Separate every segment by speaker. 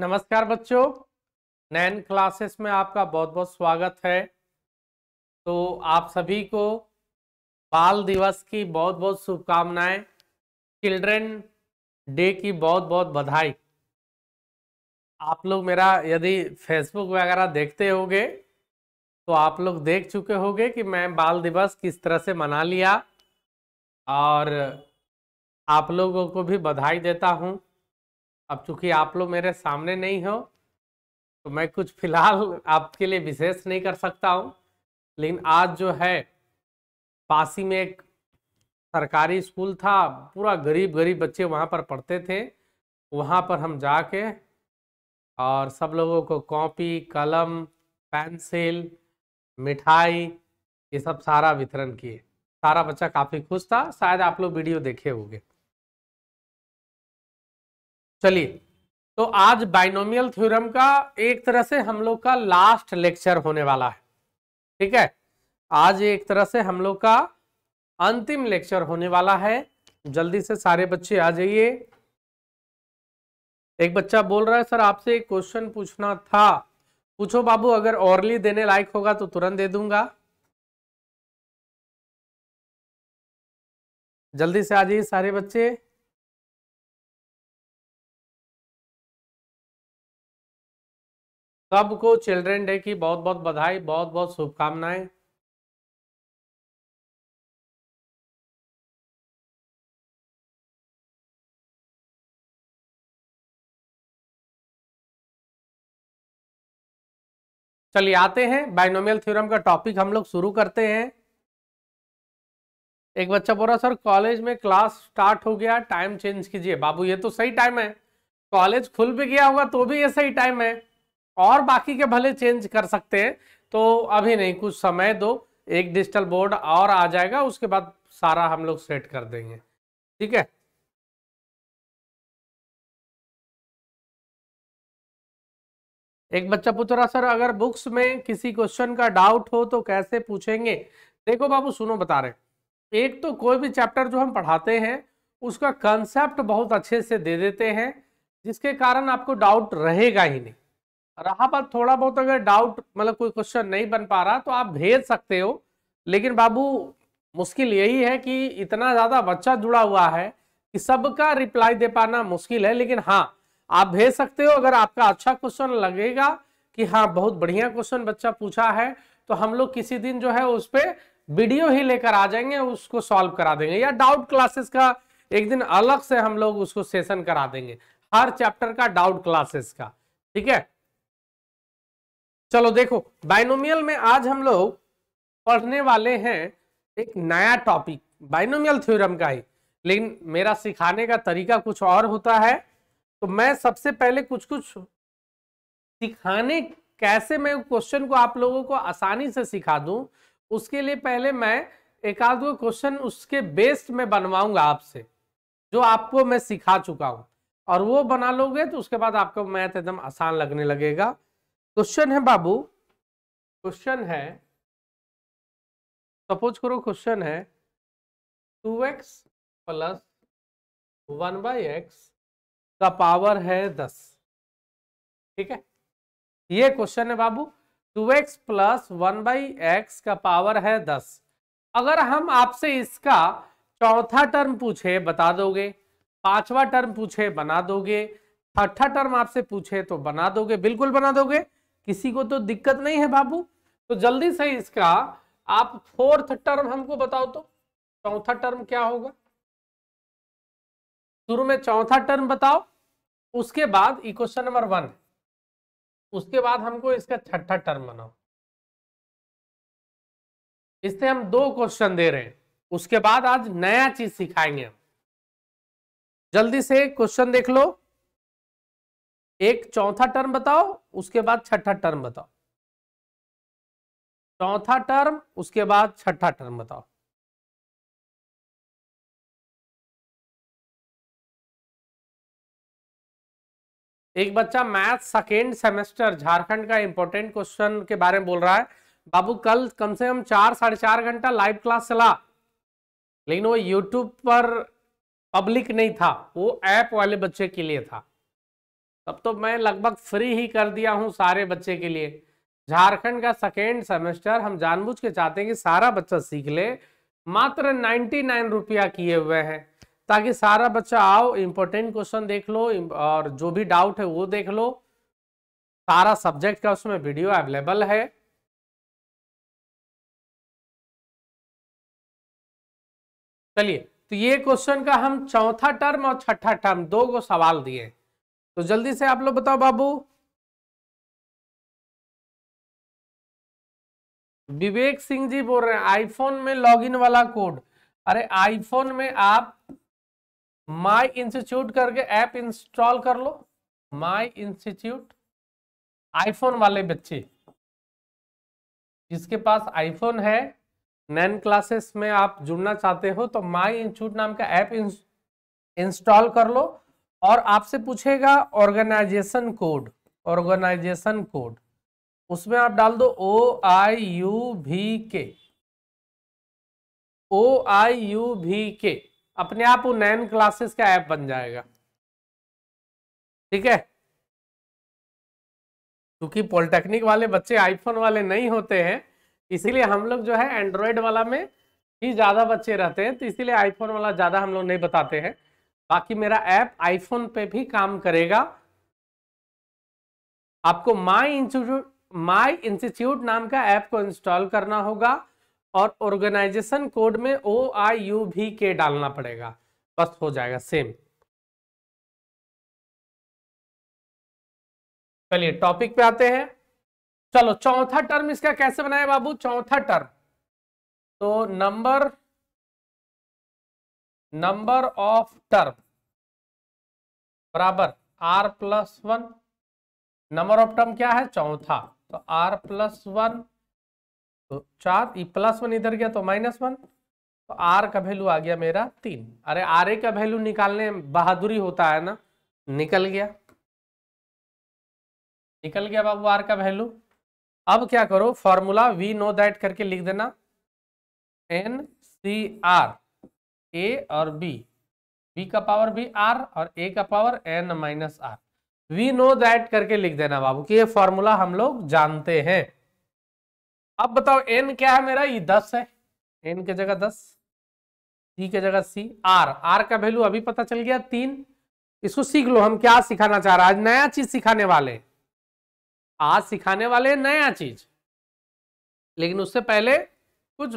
Speaker 1: नमस्कार बच्चों नैन क्लासेस में आपका बहुत बहुत स्वागत है तो आप सभी को बाल दिवस की बहुत बहुत शुभकामनाएं चिल्ड्रेन डे की बहुत बहुत बधाई आप लोग मेरा यदि फेसबुक वगैरह देखते होंगे तो आप लोग देख चुके होंगे कि मैं बाल दिवस किस तरह से मना लिया और आप लोगों को भी बधाई देता हूँ अब चूंकि आप लोग मेरे सामने नहीं हो तो मैं कुछ फिलहाल आपके लिए विशेष नहीं कर सकता हूँ लेकिन आज जो है पासी में एक सरकारी स्कूल था पूरा गरीब गरीब बच्चे वहाँ पर पढ़ते थे वहाँ पर हम जाके और सब लोगों को कॉपी कलम पेंसिल मिठाई ये सब सारा वितरण किए सारा बच्चा काफ़ी खुश था शायद आप लोग वीडियो देखे होंगे चलिए तो आज बाइनोमियल थ्योरम का एक तरह से हम लोग का लास्ट लेक्चर होने वाला है ठीक है आज एक तरह से हम लोग का अंतिम लेक्चर होने वाला है जल्दी से सारे बच्चे आ जाइए एक बच्चा बोल रहा है सर आपसे एक क्वेश्चन पूछना था पूछो बाबू अगर ऑर्ली देने लायक होगा तो तुरंत दे दूंगा
Speaker 2: जल्दी से आ जाइए सारे बच्चे सबको चिल्ड्रेन डे की बहुत बहुत बधाई बहुत बहुत शुभकामनाएं चलिए
Speaker 1: आते हैं बाइनोमियल थ्योरम का टॉपिक हम लोग शुरू करते हैं एक बच्चा बोल रहा सर कॉलेज में क्लास स्टार्ट हो गया टाइम चेंज कीजिए बाबू ये तो सही टाइम है कॉलेज खुल भी गया होगा तो भी ये सही टाइम है और बाकी के भले चेंज कर सकते हैं तो अभी नहीं कुछ समय दो एक डिजिटल बोर्ड और आ जाएगा उसके बाद सारा हम लोग सेट कर देंगे ठीक है एक बच्चा पूछ रहा सर अगर बुक्स में किसी क्वेश्चन का डाउट हो तो कैसे पूछेंगे देखो बाबू सुनो बता रहे एक तो कोई भी चैप्टर जो हम पढ़ाते हैं उसका कंसेप्ट बहुत अच्छे से दे देते हैं जिसके कारण आपको डाउट रहेगा ही नहीं रहा बात थोड़ा बहुत अगर डाउट मतलब कोई क्वेश्चन नहीं बन पा रहा तो आप भेज सकते हो लेकिन बाबू मुश्किल यही है कि इतना ज़्यादा बच्चा जुड़ा हुआ है कि सबका रिप्लाई दे पाना मुश्किल है लेकिन हाँ आप भेज सकते हो अगर आपका अच्छा क्वेश्चन लगेगा कि हाँ बहुत बढ़िया क्वेश्चन बच्चा पूछा है तो हम लोग किसी दिन जो है उस पर वीडियो ही लेकर आ जाएंगे उसको सॉल्व करा देंगे या डाउट क्लासेस का एक दिन अलग से हम लोग उसको सेशन करा देंगे हर चैप्टर का डाउट क्लासेस का ठीक है चलो देखो बाइनोमियल में आज हम लोग पढ़ने वाले हैं एक नया टॉपिक बाइनोमियल थ्योरम का ही लेकिन मेरा सिखाने का तरीका कुछ और होता है तो मैं सबसे पहले कुछ कुछ सिखाने कैसे मैं क्वेश्चन को आप लोगों को आसानी से सिखा दूं उसके लिए पहले मैं एक आध क्वेश्चन उसके बेस्ड में बनवाऊंगा आपसे जो आपको मैं सिखा चुका हूं और वो बना लोगे तो उसके बाद आपको मैथ एकदम आसान लगने लगेगा क्वेश्चन है बाबू क्वेश्चन है सपोज करो क्वेश्चन है
Speaker 2: two x plus one by x का पावर
Speaker 1: है दस ठीक है ये क्वेश्चन है बाबू two x plus one by x का पावर है दस अगर हम आपसे इसका चौथा टर्म पूछे बता दोगे पांचवा टर्म पूछे बना दोगे छठा टर्म आपसे पूछे तो बना दोगे बिल्कुल बना दोगे किसी को तो दिक्कत नहीं है बाबू तो जल्दी से इसका आप फोर्थ टर्म हमको बताओ तो चौथा टर्म क्या होगा शुरू में चौथा टर्म बताओ उसके बाद इक्वेशन नंबर वन उसके बाद हमको इसका छठा टर्म बनाओ इससे हम दो
Speaker 2: क्वेश्चन दे रहे हैं उसके बाद
Speaker 1: आज नया चीज सिखाएंगे हम जल्दी से क्वेश्चन देख लो एक चौथा टर्म बताओ उसके बाद छठा टर्म बताओ चौथा टर्म उसके बाद छठा टर्म बताओ एक बच्चा मैथ सेकेंड सेमेस्टर झारखंड का इंपॉर्टेंट क्वेश्चन के बारे में बोल रहा है बाबू कल कम से कम चार साढ़े चार घंटा लाइव क्लास चला लेकिन वो यूट्यूब पर पब्लिक नहीं था वो ऐप वाले बच्चे के लिए था तब तो मैं लगभग फ्री ही कर दिया हूँ सारे बच्चे के लिए झारखंड का सेकेंड सेमेस्टर हम जानबूझ के चाहते हैं कि सारा बच्चा सीख ले मात्र नाइन्टी नाइन रुपया किए हुए हैं ताकि सारा बच्चा आओ इम्पोर्टेंट क्वेश्चन देख लो और जो भी डाउट है वो देख लो सारा सब्जेक्ट का उसमें वीडियो अवेलेबल है चलिए तो ये क्वेश्चन का हम चौथा टर्म और छठा टर्म दो को सवाल दिए तो जल्दी से आप लोग बताओ बाबू विवेक सिंह जी बोल रहे हैं आईफोन में लॉगिन वाला कोड अरे आईफोन में आप माई इंस्टीट्यूट करके ऐप इंस्टॉल कर लो माई इंस्टीट्यूट आईफोन वाले बच्चे जिसके पास आईफोन है नैन क्लासेस में आप जुड़ना चाहते हो तो माई इंस्टीट्यूट नाम का ऐप इंस्टॉल कर लो और आपसे पूछेगा ऑर्गेनाइजेशन कोड ऑर्गेनाइजेशन कोड उसमें आप डाल दो ओ आई यू भी के ओ आई यू भी के अपने आप नैन क्लासेस का ऐप बन जाएगा ठीक है क्योंकि पॉलिटेक्निक वाले बच्चे आईफोन वाले नहीं होते हैं इसीलिए हम लोग जो है एंड्रॉयड वाला में ही ज़्यादा बच्चे रहते हैं तो इसीलिए आईफोन वाला ज़्यादा हम लोग नहीं बताते हैं बाकी मेरा ऐप आईफोन पे भी काम करेगा आपको माई इंस्टीट्यूट माई इंस्टीट्यूट नाम का ऐप को इंस्टॉल करना होगा और ऑर्गेनाइजेशन कोड में ओ आई यू भी के डालना पड़ेगा बस हो जाएगा सेम
Speaker 2: चलिए टॉपिक पे आते हैं चलो चौथा टर्म इसका कैसे बनाया बाबू चौथा टर्म तो नंबर
Speaker 1: नंबर ऑफ टर्म बराबर R plus one number of term क्या है चौथा तो आर प्लस वन तो चार प्लस e वन इधर गया तो माइनस वन तो आर का वैल्यू आ गया मेरा तीन अरे आर ए का वैल्यू निकालने बहादुरी होता है ना निकल गया निकल गया बाबू आर का वैल्यू अब क्या करो फॉर्मूला वी नो दैट करके लिख देना एन सी आर ए और बी बी का पावर भी आर और ए का power N minus R we know that करके लिख देना बाबू कि ये फॉर्मूला हम लोग जानते हैं अब बताओ एन क्या है मेरा ये दस है एन के जगह दस सी के जगह सी आर आर का वैल्यू अभी पता चल गया तीन इसको सीख लो हम क्या सिखाना चाह रहे आज नया चीज सिखाने वाले आज सिखाने वाले नया चीज लेकिन उससे पहले कुछ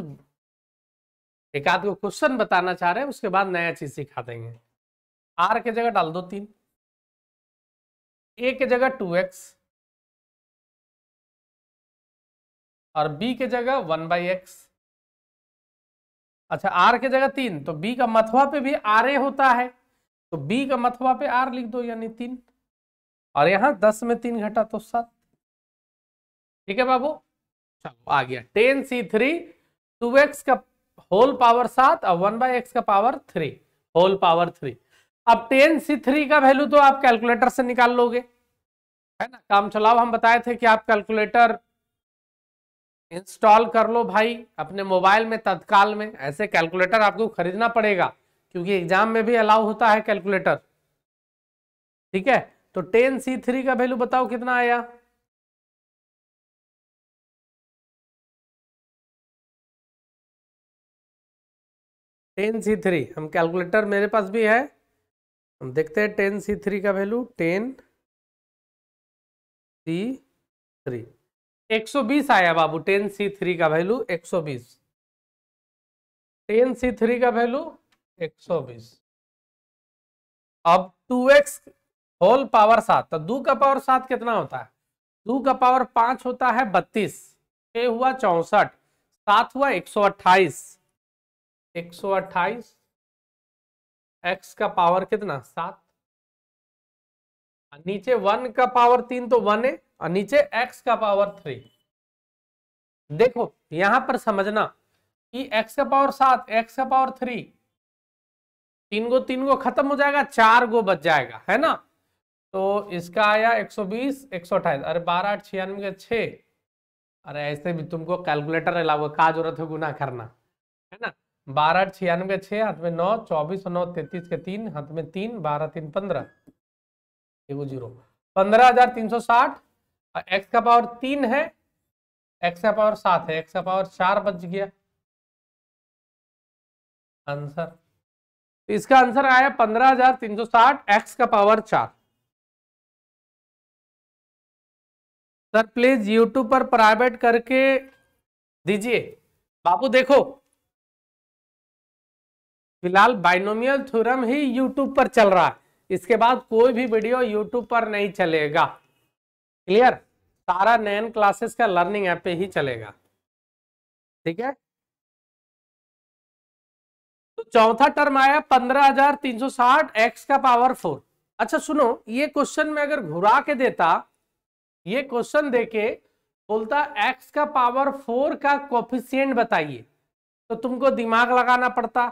Speaker 1: एक आध को क्वेश्चन बताना चाह रहे हैं उसके बाद नया चीज सिखा देंगे आर के जगह डाल दो तीन
Speaker 2: ए के जगह टू एक्स
Speaker 1: और बी के जगह वन बाई एक्स अच्छा आर के जगह तीन तो बी का मथवा पे भी आर ए होता है तो बी का मथवा पे आर लिख दो यानी तीन और यहां दस में तीन घटा तो सात ठीक है बाबू चलो आ गया ten C three two x का होल पावर सात और वन बाय एक्स का power three whole power three अब टेन सी थ्री का वैल्यू तो आप कैलकुलेटर से निकाल लोगे है ना काम चलाओ हम बताए थे कि आप कैलकुलेटर इंस्टॉल कर लो भाई अपने मोबाइल में तत्काल में ऐसे कैलकुलेटर आपको खरीदना पड़ेगा क्योंकि एग्जाम में भी अलाउ होता है कैलकुलेटर ठीक है तो टेन सी थ्री का वैल्यू बताओ कितना आया टेन सी थ्री हम कैलकुलेटर मेरे पास भी है हम देखते हैं टेन सी थ्री का वैल्यू टेन सी थ्री एक सौ बीस आया बाबू टेन सी थ्री का वैल्यू एक सौ बीस
Speaker 2: टेन सी थ्री का
Speaker 1: वैल्यू एक सौ बीस अब टू एक्स होल पावर सात तो दो का पावर सात कितना होता है दो का पावर पांच होता है बत्तीस छ हुआ चौसठ सात हुआ एक सौ अट्ठाईस एक सौ अट्ठाईस एक्स का पावर कितना सात नीचे वन का पावर तीन तो वन है और नीचे एक्स का पावर थ्री देखो यहां पर समझना कि एक्स का पावर सात एक्स का पावर थ्री तीन गो तीन गो खत्म हो जाएगा चार गो बच जाएगा है ना तो इसका आया 120 128 अरे बारह आठ छियानवे का अरे ऐसे भी तुमको कैलकुलेटर अलावा जरूरत है गुना करना है ना बारह छियानवे छः हाथ में नौ चौबीस और नौ तैतीस के तीन हाथ में तीन बारह तीन पंद्रह एगो जीरो पंद्रह हजार तीन सौ साठ और एक्स का पावर तीन है एक्स का पावर सात है एक्स का पावर चार बच गया आंसर तो इसका आंसर आया पंद्रह हजार तीन सौ साठ एक्स का पावर चार
Speaker 2: सर प्लीज यूट्यूब पर प्राइवेट करके
Speaker 1: दीजिए बापू देखो फिलहाल बाइनोमियल थ्योरम ही यूट्यूब पर चल रहा है इसके बाद कोई भी वीडियो यूट्यूब पर नहीं चलेगा क्लियर सारा नैन क्लासेस का लर्निंग ऐप पे ही चलेगा ठीक है तो चौथा टर्म आया पंद्रह हजार तीन सौ साठ एक्स का पावर फोर अच्छा सुनो ये क्वेश्चन में अगर घुरा के देता ये क्वेश्चन देके बोलता एक्स का पावर फोर का कोफिशियंट बताइए तो तुमको दिमाग लगाना पड़ता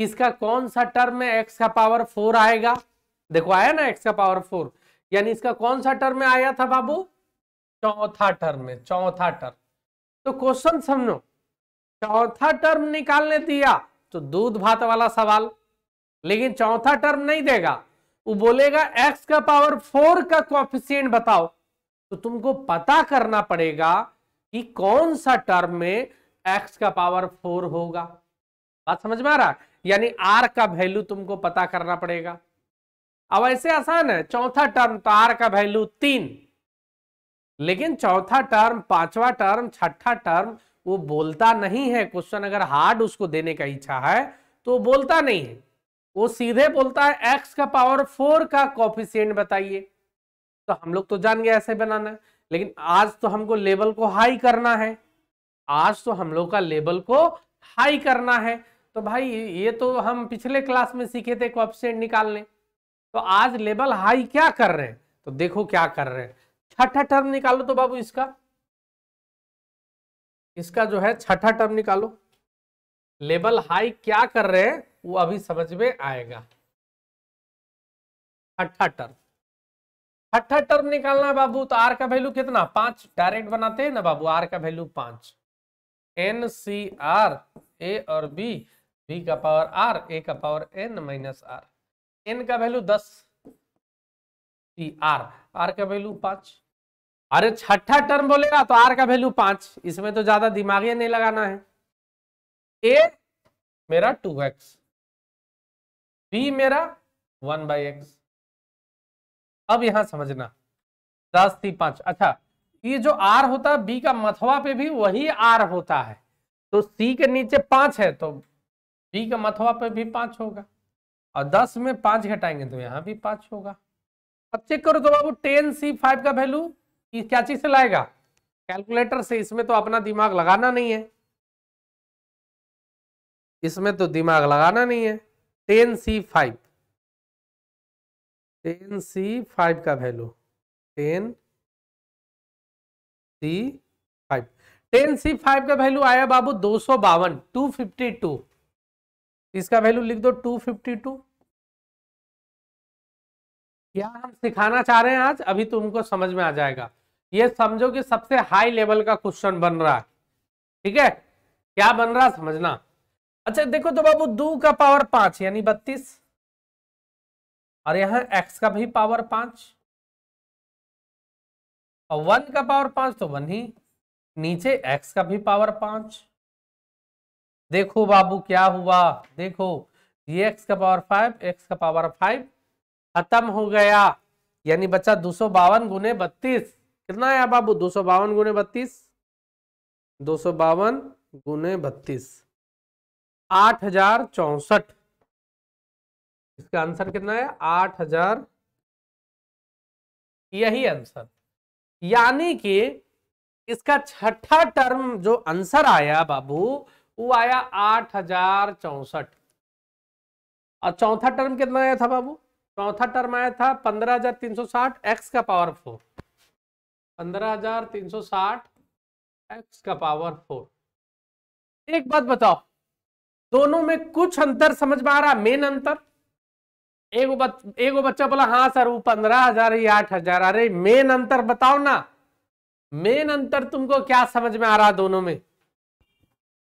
Speaker 1: किसका कौन सा टर्म में एक्स का पावर फोर आएगा देखो आया ना एक्स का पावर फोर यानी इसका कौन सा टर्म में आया था बाबू चौथा टर्म में चौथा टर्म तो क्वेश्चन समझो चौथा टर्म निकालने दिया तो दूध भात वाला सवाल लेकिन चौथा टर्म नहीं देगा वो बोलेगा एक्स का पावर फोर का कॉफिशियंट बताओ तो तुमको पता करना पड़ेगा कि कौन सा टर्म में एक्स का पावर फोर होगा बात समझ में आ रहा है यानी आर का वैल्यू तुमको पता करना पड़ेगा अब ऐसे आसान है चौथा टर्म तो आर का वैल्यू तीन लेकिन चौथा टर्म पांचवा टर्म छठा टर्म वो बोलता नहीं है क्वेश्चन अगर हार्ड उसको देने का इच्छा है तो बोलता नहीं है वो सीधे बोलता है एक्स का पावर फोर का कॉफिशियंट बताइए तो हम लोग तो जान गए ऐसे बनाना लेकिन आज तो हमको लेवल को हाई करना है आज तो हम लोग का लेवल को हाई करना है तो भाई ये तो हम पिछले क्लास में सीखे थे कोऑफिशिएंट निकालने तो आज लेवल हाई क्या कर रहे हैं तो देखो क्या कर रहे हैं छठा टर्म निकालो तो बाबू इसका इसका जो है छठा टर्म निकालो लेवल हाई क्या कर रहे हैं वो अभी समझ में आएगा छठा टर्म छठा टर्म निकालना है बाबू तो आर का वैल्यू कितना पांच डायरेक्ट बनाते हैं ना बाबू आर का वैल्यू पांच एन सी आर ए और बी बी का पावर आर ए का power N minus R N का वैल्यू दस सी आर आर का वैल्यू पांच अरे छठा टर्म बोलेगा तो आर का वैल्यू पांच इसमें तो ज्यादा दिमागिया नहीं लगाना है ए मेरा टू एक्स बी मेरा वन बाई एक्स अब यहां समझना दस थी पांच अच्छा ये जो आर होता है बी का मथवा पे भी वही आर होता है तो सी के नीचे पांच है तो बी का मथवा पे भी पांच होगा और दस में पांच घटाएंगे तो यहाँ भी पांच होगा अब चेक करो तो बाबू टेन सी फाइव का वैल्यू क्या चीज से लाएगा कैलकुलेटर से इसमें तो अपना दिमाग लगाना नहीं है इसमें तो दिमाग
Speaker 2: लगाना नहीं है ten C five ten C
Speaker 1: five का value ten C five ten C five का वैल्यू आया बाबू दो सौ बावन टू फिफ्टी टू इसका वैल्यू लिख दो 252 क्या हम सिखाना चाह रहे हैं आज अभी तुमको तो समझ में आ जाएगा ये समझो कि सबसे हाई लेवल का क्वेश्चन बन रहा है ठीक है क्या बन रहा समझना अच्छा देखो तो बाबू दो का पावर पांच यानी बत्तीस और यहां एक्स का भी पावर पांच और वन का पावर पांच तो वन ही नीचे एक्स का भी पावर पांच देखो बाबू क्या हुआ देखो ये एक्स का पावर फाइव एक्स का पावर फाइव खत्म हो गया यानी बच्चा दो सौ बावन गुने बत्तीस कितना है बाबू दो सौ बावन गुने बत्तीस दो सौ बावन गुने बत्तीस आठ हजार चौसठ इसका आंसर कितना है आठ हजार यही आंसर यानी कि इसका छठा टर्म जो आंसर आया बाबू वो आया आठ हजार चौसठ और चौथा टर्म कितना आया था बाबू चौथा टर्म आया था पंद्रह हजार तीन सौ साठ एक्स का पावर फोर पंद्रह हजार तीन सौ साठ एक्स का पावर फोर एक बात बताओ दोनों में कुछ अंतर समझ में आ रहा मेन अंतर एक बच, एगो बच्चा बोला हाँ सर वो पंद्रह हजार ही आठ हजार अरे मेन अंतर बताओ ना मेन अंतर तुमको क्या समझ में आ रहा दोनों में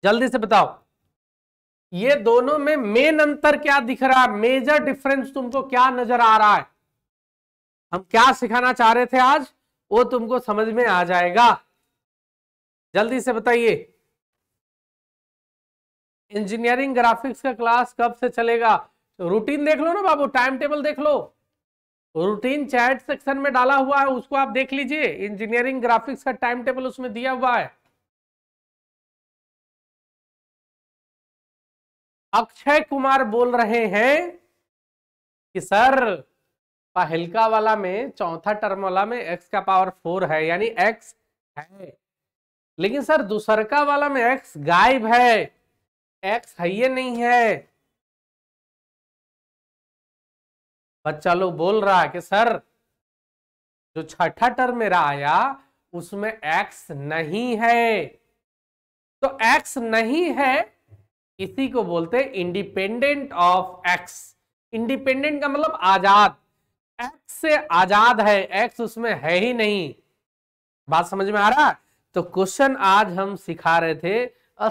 Speaker 1: जल्दी से बताओ ये दोनों में मेन अंतर क्या दिख रहा है मेजर डिफरेंस तुमको क्या नजर आ रहा है हम क्या सिखाना चाह रहे थे आज वो तुमको समझ में आ जाएगा जल्दी से बताइए इंजीनियरिंग ग्राफिक्स का क्लास कब से चलेगा रूटीन देख लो ना बाबू टाइम टेबल देख लो रूटीन चैट सेक्शन में डाला हुआ है उसको आप देख लीजिए इंजीनियरिंग ग्राफिक्स का टाइम टेबल उसमें दिया हुआ है अक्षय कुमार बोल रहे हैं कि सर पहलका वाला में चौथा टर्म वाला में एक्स का पावर फोर है यानी एक्स है लेकिन सर दूसरका वाला में एक्स गायब है एक्स है ये नहीं है बच्चा लोग बोल रहा है कि सर जो छठा टर्म मेरा आया उसमें एक्स नहीं है तो एक्स नहीं है इसी को बोलते हैं इंडिपेंडेंट ऑफ एक्स इंडिपेंडेंट का मतलब आजाद एक्स से आजाद है एक्स उसमें है ही नहीं बात समझ में आ रहा तो क्वेश्चन आज हम सिखा रहे थे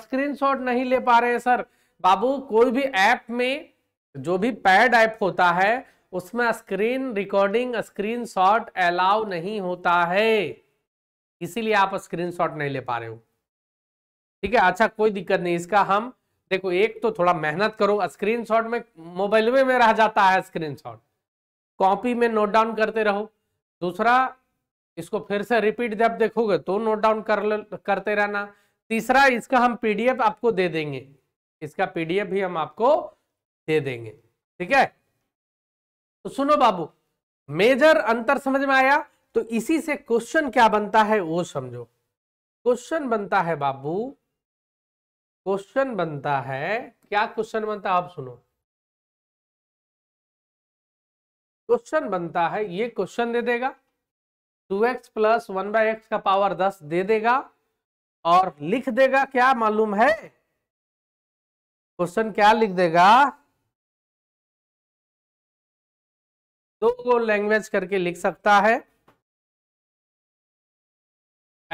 Speaker 1: स्क्रीनशॉट नहीं ले पा रहे हैं सर बाबू कोई भी ऐप में जो भी पैड ऐप होता है उसमें स्क्रीन रिकॉर्डिंग स्क्रीनशॉट अलाउ नहीं होता है इसीलिए आप स्क्रीनशॉट नहीं ले पा रहे हो ठीक है अच्छा कोई दिक्कत नहीं इसका हम देखो एक तो थोड़ा मेहनत करो स्क्रीनशॉट में मोबाइल में, में रह जाता है स्क्रीनशॉट कॉपी में नोट डाउन करते रहो दूसरा इसको फिर से रिपीट जब देखोगे तो नोट डाउन कर करते रहना तीसरा इसका हम पीडीएफ आपको दे देंगे इसका पीडीएफ भी हम आपको दे देंगे ठीक है तो सुनो बाबू मेजर अंतर समझ में आया तो इसी से क्वेश्चन क्या बनता है वो समझो क्वेश्चन बनता है बाबू क्वेश्चन बनता है क्या क्वेश्चन बनता है आप सुनो क्वेश्चन बनता है ये क्वेश्चन दे देगा two x plus one by x का पावर दस दे देगा और लिख देगा क्या मालूम है क्वेश्चन क्या लिख देगा
Speaker 2: दो लैंग्वेज करके लिख सकता है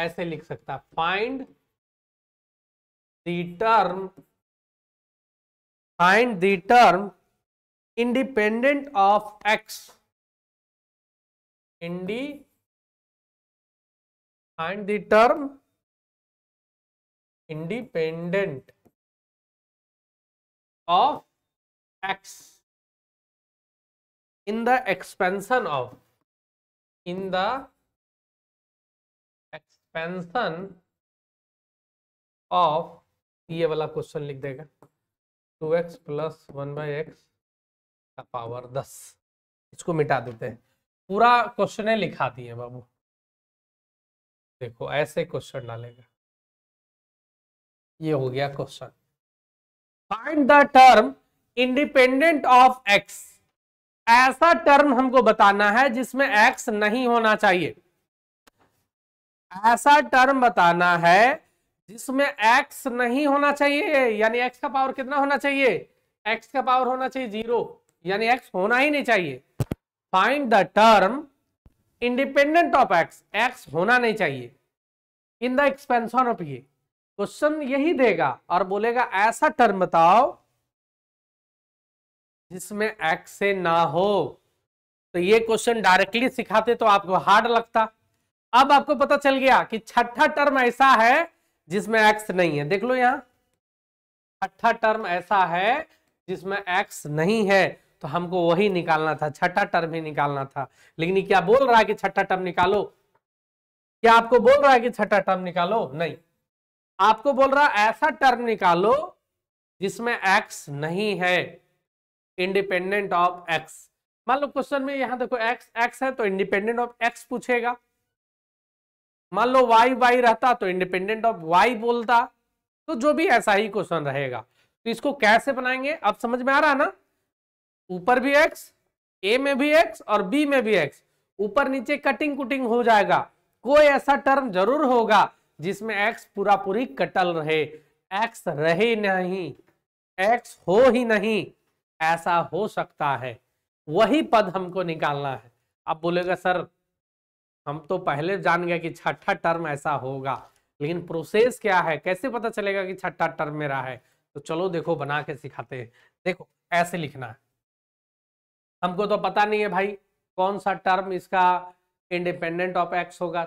Speaker 2: ऐसे लिख सकता find the term find the term independent of x the find the term independent of x in the expansion of in the expansion
Speaker 1: of ये वाला क्वेश्चन लिख देगा two x plus one by x का power दस इसको मिटा देते हैं पूरा क्वेश्चन लिखा दिए बाबू देखो ऐसे क्वेश्चन डालेगा ये हो गया question find the term independent of x ऐसा टर्म हमको बताना है जिसमें एक्स नहीं होना चाहिए ऐसा टर्म बताना है जिसमें x नहीं होना चाहिए यानी x का पावर कितना होना चाहिए x का पावर होना चाहिए जीरो यानी x होना ही नहीं चाहिए find the term independent of x x होना नहीं चाहिए इन द एक्सपेंशन ऑफ ये क्वेश्चन यही देगा और बोलेगा ऐसा टर्म बताओ जिसमें x से ना हो तो ये क्वेश्चन डायरेक्टली सिखाते तो आपको हार्ड लगता अब आपको पता चल गया कि छठा टर्म ऐसा है जिसमें एक्स नहीं है देख लो यहाँ छठा टर्म ऐसा है जिसमें एक्स नहीं है तो हमको वही निकालना था छठा टर्म ही निकालना था लेकिन क्या बोल रहा है कि छठा टर्म निकालो क्या आपको बोल रहा है कि छठा टर्म निकालो नहीं आपको बोल रहा है ऐसा टर्म निकालो जिसमें एक्स नहीं है इंडिपेंडेंट ऑफ एक्स मान लो क्वेश्चन में यहां देखो एक्स एक्स है तो इंडिपेंडेंट ऑफ एक्स पूछेगा मान लो y y रहता तो इंडिपेंडेंट ऑफ वाई बोलता तो जो भी ऐसा ही क्वेश्चन रहेगा तो इसको कैसे बनाएंगे अब समझ में आ रहा है ना ऊपर भी एक्स ए में भी एक्स और बी में भी एक्स ऊपर नीचे कटिंग कुटिंग हो जाएगा कोई ऐसा टर्म जरूर होगा जिसमें एक्स पूरा पूरी कटल रहे एक्स रहे नहीं एक्स हो ही नहीं ऐसा हो सकता है वही पद हमको निकालना है आप बोलेगा सर हम तो पहले जान गए कि छठा टर्म ऐसा होगा लेकिन प्रोसेस क्या है कैसे पता चलेगा कि छठा टर्म मेरा है तो चलो देखो बना के सिखाते हैं देखो ऐसे लिखना है हमको तो पता नहीं है भाई कौन सा टर्म इसका इंडिपेंडेंट ऑफ एक्स होगा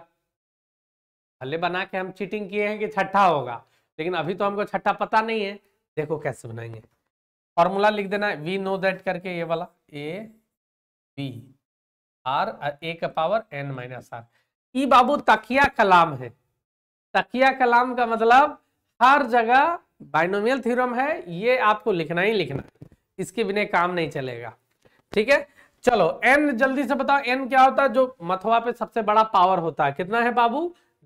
Speaker 1: भले बना के हम चीटिंग किए हैं कि छठा होगा लेकिन अभी तो हमको छठा पता नहीं है देखो कैसे बनाएंगे फॉर्मूला लिख देना वी नो दैट करके ये वाला ए बी आर ए का पावर एन माइनस आर ई बाबू तकिया कलाम है तकिया कलाम का मतलब हर जगह बाइनोमियल थ्योरम है ये आपको लिखना ही लिखना इसके बिना काम नहीं चलेगा ठीक है चलो एन जल्दी से बताओ एन क्या होता है जो मथुआ पे सबसे बड़ा पावर होता है कितना है बाबू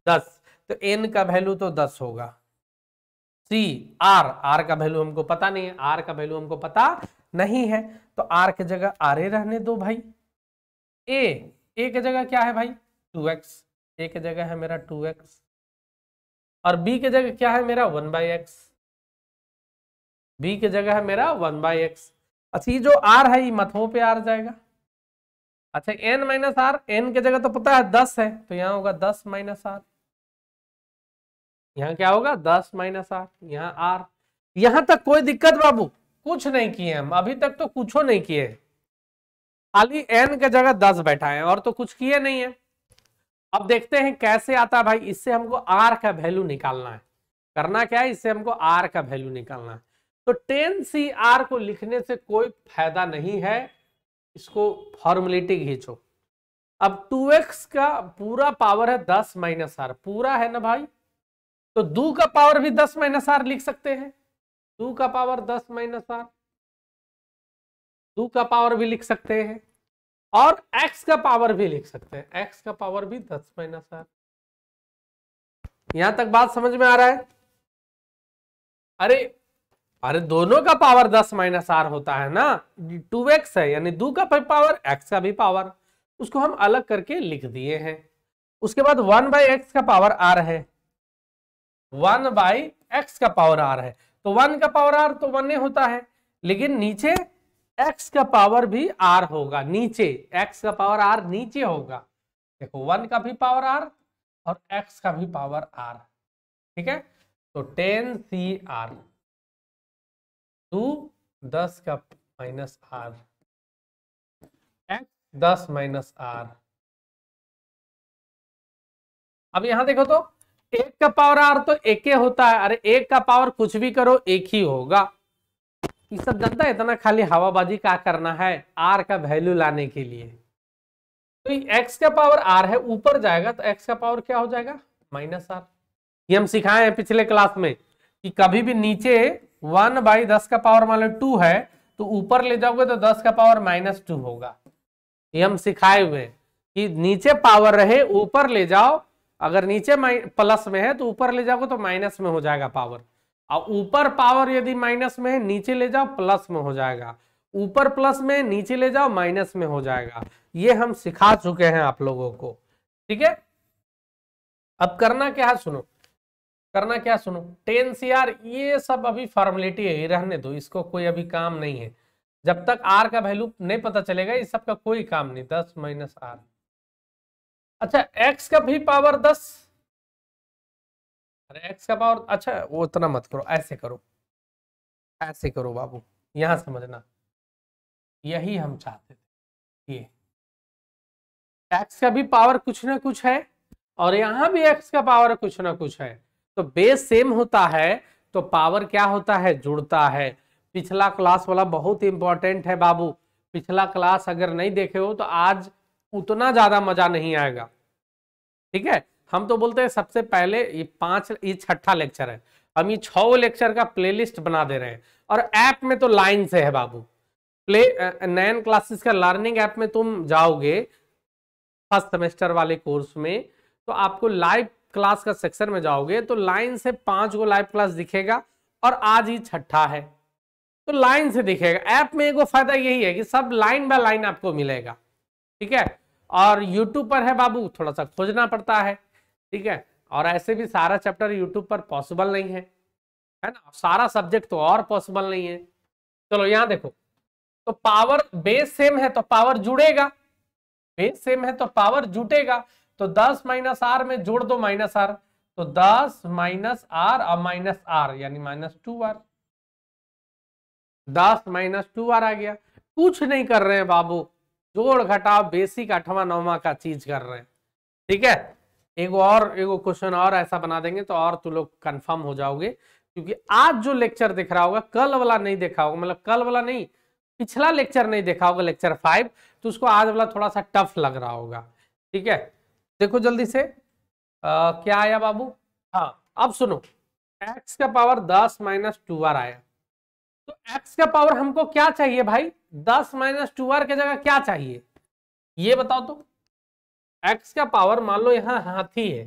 Speaker 1: दस तो एन का वैल्यू तो दस होगा सी आर आर का वैल्यू हमको पता नहीं है आर का वैल्यू हमको पता नहीं है तो आर की जगह आर ए रहने दो भाई ए ए के जगह क्या है भाई टू एक्स ए के जगह है मेरा टू एक्स और बी के जगह क्या है मेरा वन बाई एक्स बी के जगह है मेरा वन बाई एक्स अच्छा ये जो आर है ये मथो पे आर जाएगा अच्छा एन माइनस आर एन के जगह तो पता है दस है तो यहाँ होगा दस माइनस आर यहाँ क्या होगा दस माइनस आर यहाँ आर यहाँ तक कोई दिक्कत बाबू कुछ नहीं किए हम अभी तक तो कुछ नहीं किए खाली एन के जगह दस बैठा है और तो कुछ किए नहीं है अब देखते हैं कैसे आता है भाई इससे हमको आर का वैल्यू निकालना है करना क्या है इससे हमको आर का वैल्यू निकालना है तो टेन सी आर को लिखने से कोई फायदा नहीं है इसको फॉर्मुलेटी खींचो अब टू एक्स का पूरा पावर है दस माइनस आर पूरा है ना भाई तो दू का पावर भी दस माइनस आर लिख सकते हैं दू का पावर दस माइनस आर टू का पावर भी लिख सकते हैं और x का पावर भी लिख सकते हैं x का पावर भी दस माइनस आर यहां तक बात समझ में आ रहा है अरे अरे दोनों का पावर दस माइनस आर होता है ना टू एक्स है यानी दो का पावर एक्स का भी पावर उसको हम अलग करके लिख दिए हैं उसके बाद वन बाई एक्स का पावर आर है वन बाई एक्स का पावर आर है तो वन का पावर आर तो वन होता है लेकिन नीचे एक्स का पावर भी आर होगा नीचे एक्स का पावर आर नीचे होगा देखो वन का भी पावर आर और एक्स का भी पावर आर ठीक है तो टेन सी आर टू दस का माइनस आर एक्स दस माइनस आर अब यहां देखो तो एक का पावर आर तो एक होता है अरे एक का पावर कुछ भी करो एक ही होगा ये सब जनता इतना खाली हवाबाजी का करना है आर का वैल्यू लाने के लिए तो एक्स का पावर आर है ऊपर जाएगा तो एक्स का पावर क्या हो जाएगा माइनस आर ये हम सिखाए हैं पिछले क्लास में कि कभी भी नीचे वन बाई दस का पावर मान लो टू है तो ऊपर ले जाओगे तो दस का पावर माइनस टू होगा ये हम सिखाए हुए कि नीचे पावर रहे ऊपर ले जाओ अगर नीचे प्लस में है तो ऊपर ले जाओगे तो माइनस में हो जाएगा पावर और ऊपर पावर यदि माइनस में है नीचे ले जाओ प्लस में हो जाएगा ऊपर प्लस में नीचे ले जाओ माइनस में हो जाएगा ये हम सिखा चुके हैं आप लोगों को ठीक है अब करना क्या है सुनो करना क्या सुनो टेन सी आर ये सब अभी फॉर्मेलिटी है रहने दो इसको कोई अभी काम नहीं है जब तक आर का वैल्यू नहीं पता चलेगा इस सब का कोई काम नहीं दस माइनस आर अच्छा एक्स का भी पावर दस अरे एक्स का पावर अच्छा वो इतना मत करो ऐसे करो ऐसे करो बाबू यहाँ समझना यही हम चाहते थे ये एक्स का भी पावर कुछ ना कुछ है और यहाँ भी एक्स का पावर कुछ ना कुछ है तो बेस सेम होता है तो पावर क्या होता है जुड़ता है पिछला क्लास वाला बहुत इंपॉर्टेंट है बाबू पिछला क्लास अगर नहीं देखे हो तो आज उतना ज्यादा मजा नहीं आएगा ठीक है हम तो बोलते हैं सबसे पहले ये पांच ये छठा लेक्चर है हम ये छो लेक्चर का प्लेलिस्ट बना दे रहे हैं और ऐप में तो लाइन से है बाबू प्ले नैन क्लासेस का लर्निंग ऐप में तुम जाओगे फर्स्ट सेमेस्टर वाले कोर्स में तो आपको लाइव क्लास का सेक्शन में जाओगे तो लाइन से पांच गो लाइव क्लास दिखेगा और आज ही छठा है तो लाइन से दिखेगा ऐप में एक फायदा यही है कि सब लाइन बाय लाइन आपको मिलेगा ठीक है और यूट्यूब पर है बाबू थोड़ा सा खोजना पड़ता है ठीक है और ऐसे भी सारा चैप्टर यूट्यूब पर पॉसिबल नहीं है है ना सारा सब्जेक्ट तो और पॉसिबल नहीं है चलो यहां देखो तो पावर बेस सेम है तो पावर जुड़ेगा बेस सेम है तो पावर जुटेगा तो 10 माइनस आर में जोड़ दो माइनस आर तो 10 माइनस आर और माइनस आर यानी माइनस टू आर दस माइनस टू आर आ गया कुछ नहीं कर रहे हैं बाबू जोड़ घटाव बेसिक अठवा नौवा का चीज कर रहे हैं ठीक है एक और एक क्वेश्चन और ऐसा बना देंगे तो और तुम लोग कंफर्म हो जाओगे क्योंकि आज जो लेक्चर दिख रहा होगा कल वाला नहीं देखा होगा मतलब कल वाला नहीं पिछला लेक्चर नहीं देखा होगा लेक्चर फाइव तो उसको आज वाला थोड़ा सा टफ लग रहा होगा ठीक है देखो जल्दी से आ, क्या आया बाबू हाँ अब सुनो एक्स का पावर दस माइनस टू आर आया तो एक्स का पावर हमको क्या चाहिए भाई दस माइनस टू आर की जगह क्या चाहिए ये बताओ तो एक्स का पावर मान लो यहाँ हाथी है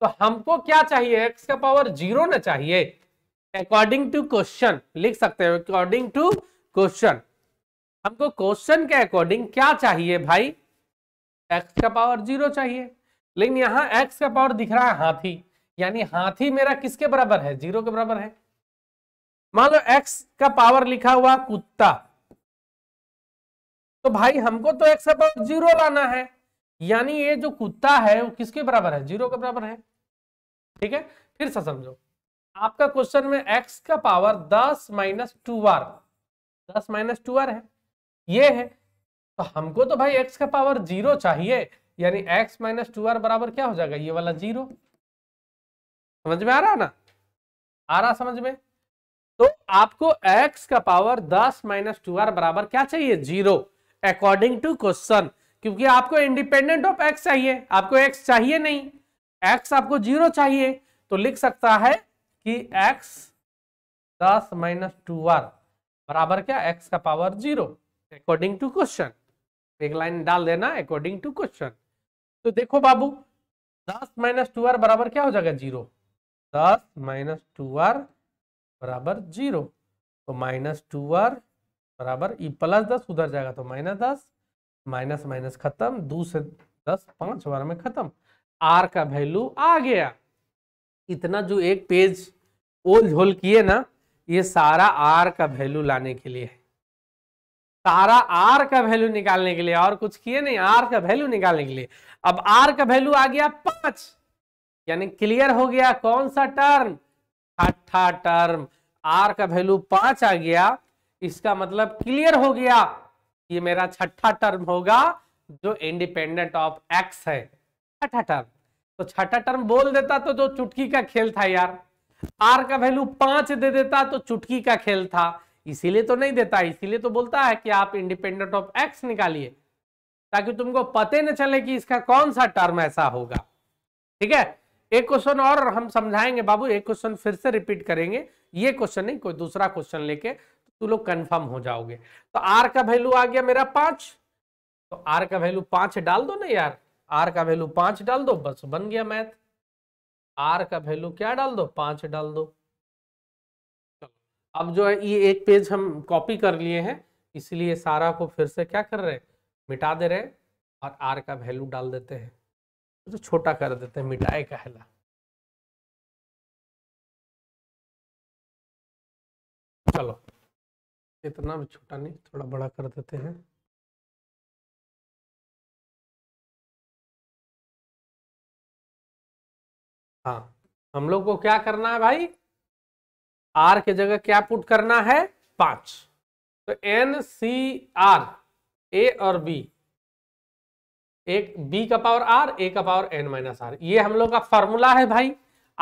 Speaker 1: तो हमको क्या चाहिए एक्स का पावर जीरो ना चाहिए अकॉर्डिंग टू क्वेश्चन लिख सकते हैं अकॉर्डिंग टू क्वेश्चन हमको क्वेश्चन के अकॉर्डिंग क्या चाहिए भाई एक्स का पावर जीरो चाहिए लेकिन यहाँ एक्स का पावर दिख रहा है हाथी यानी हाथी मेरा किसके बराबर है जीरो के बराबर है मान लो एक्स का पावर लिखा हुआ कुत्ता तो भाई हमको तो एक्स अपॉन जीरो लाना है यानी ये जो कुत्ता है वो किसके बराबर है जीरो के बराबर है ठीक है फिर से समझो आपका क्वेश्चन में एक्स का पावर दस माइनस टू आर दस माइनस टू आर है ये है तो हमको तो भाई एक्स का पावर जीरो चाहिए यानी एक्स माइनस टू आर बराबर क्या हो जाएगा ये वाला जीरो समझ में आ रहा है ना आ रहा समझ में तो आपको एक्स का पावर दस माइनस टू आर बराबर क्या चाहिए जीरो अकॉर्डिंग टू क्वेश्चन क्योंकि आपको इंडिपेंडेंट ऑफ एक्स चाहिए आपको एक्स चाहिए नहीं एक्स आपको जीरो चाहिए तो लिख सकता है कि एक्स दस माइनस टू आर बराबर क्या एक्स का power zero according to question एक लाइन डाल देना अकॉर्डिंग टू क्वेश्चन तो देखो बाबू दस माइनस टू आर बराबर क्या हो जाएगा जीरो दस माइनस टू आर बराबर जीरो तो माइनस टू आर बराबर ये प्लस दस उधर जाएगा तो माइनस दस माइनस माइनस खत्म दो से दस पांच बार में खत्म आर का वैल्यू आ गया इतना जो एक पेज ओल झोल किए ना ये सारा आर का वैल्यू लाने के लिए है सारा आर का वैल्यू निकालने के लिए और कुछ किए नहीं आर का वैल्यू निकालने के लिए अब आर का वैल्यू आ गया पांच यानी क्लियर हो गया कौन सा टर्म छठा टर्म आर का वैल्यू पांच आ गया इसका मतलब क्लियर हो गया ये मेरा छठा टर्म होगा जो इंडिपेंडेंट ऑफ एक्स है छठा टर्म तो छठा टर्म बोल देता तो जो चुटकी का खेल था यार आर का वैल्यू पांच दे देता तो चुटकी का खेल था इसीलिए तो नहीं देता इसीलिए तो बोलता है कि आप इंडिपेंडेंट ऑफ एक्स निकालिए ताकि तुमको पते न चले कि इसका कौन सा टर्म ऐसा होगा ठीक है एक क्वेश्चन और हम समझाएंगे बाबू एक क्वेश्चन फिर से रिपीट करेंगे ये क्वेश्चन नहीं कोई दूसरा क्वेश्चन लेके तो लोग कंफर्म हो जाओगे तो आर का वैल्यू आ गया मेरा पांच तो आर का वैल्यू पांच डाल दो ना यार आर का वैल्यू पांच डाल दो बस बन गया मैथ आर का वैल्यू क्या डाल दो पांच डाल दो अब जो है ये एक पेज हम कॉपी कर लिए हैं इसलिए सारा को फिर से क्या कर रहे हैं मिटा दे रहे हैं और आर का वैल्यू डाल देते हैं तो छोटा कर देते हैं मिटाए कहला
Speaker 2: चलो इतना भी छोटा नहीं थोड़ा बड़ा कर देते हैं हाँ
Speaker 1: हम लोग को क्या करना है भाई आर के जगह क्या पुट करना है पांच तो एन सी आर ए और बी एक बी का पावर आर ए का पावर एन माइनस आर ये हम लोग का फॉर्मूला है भाई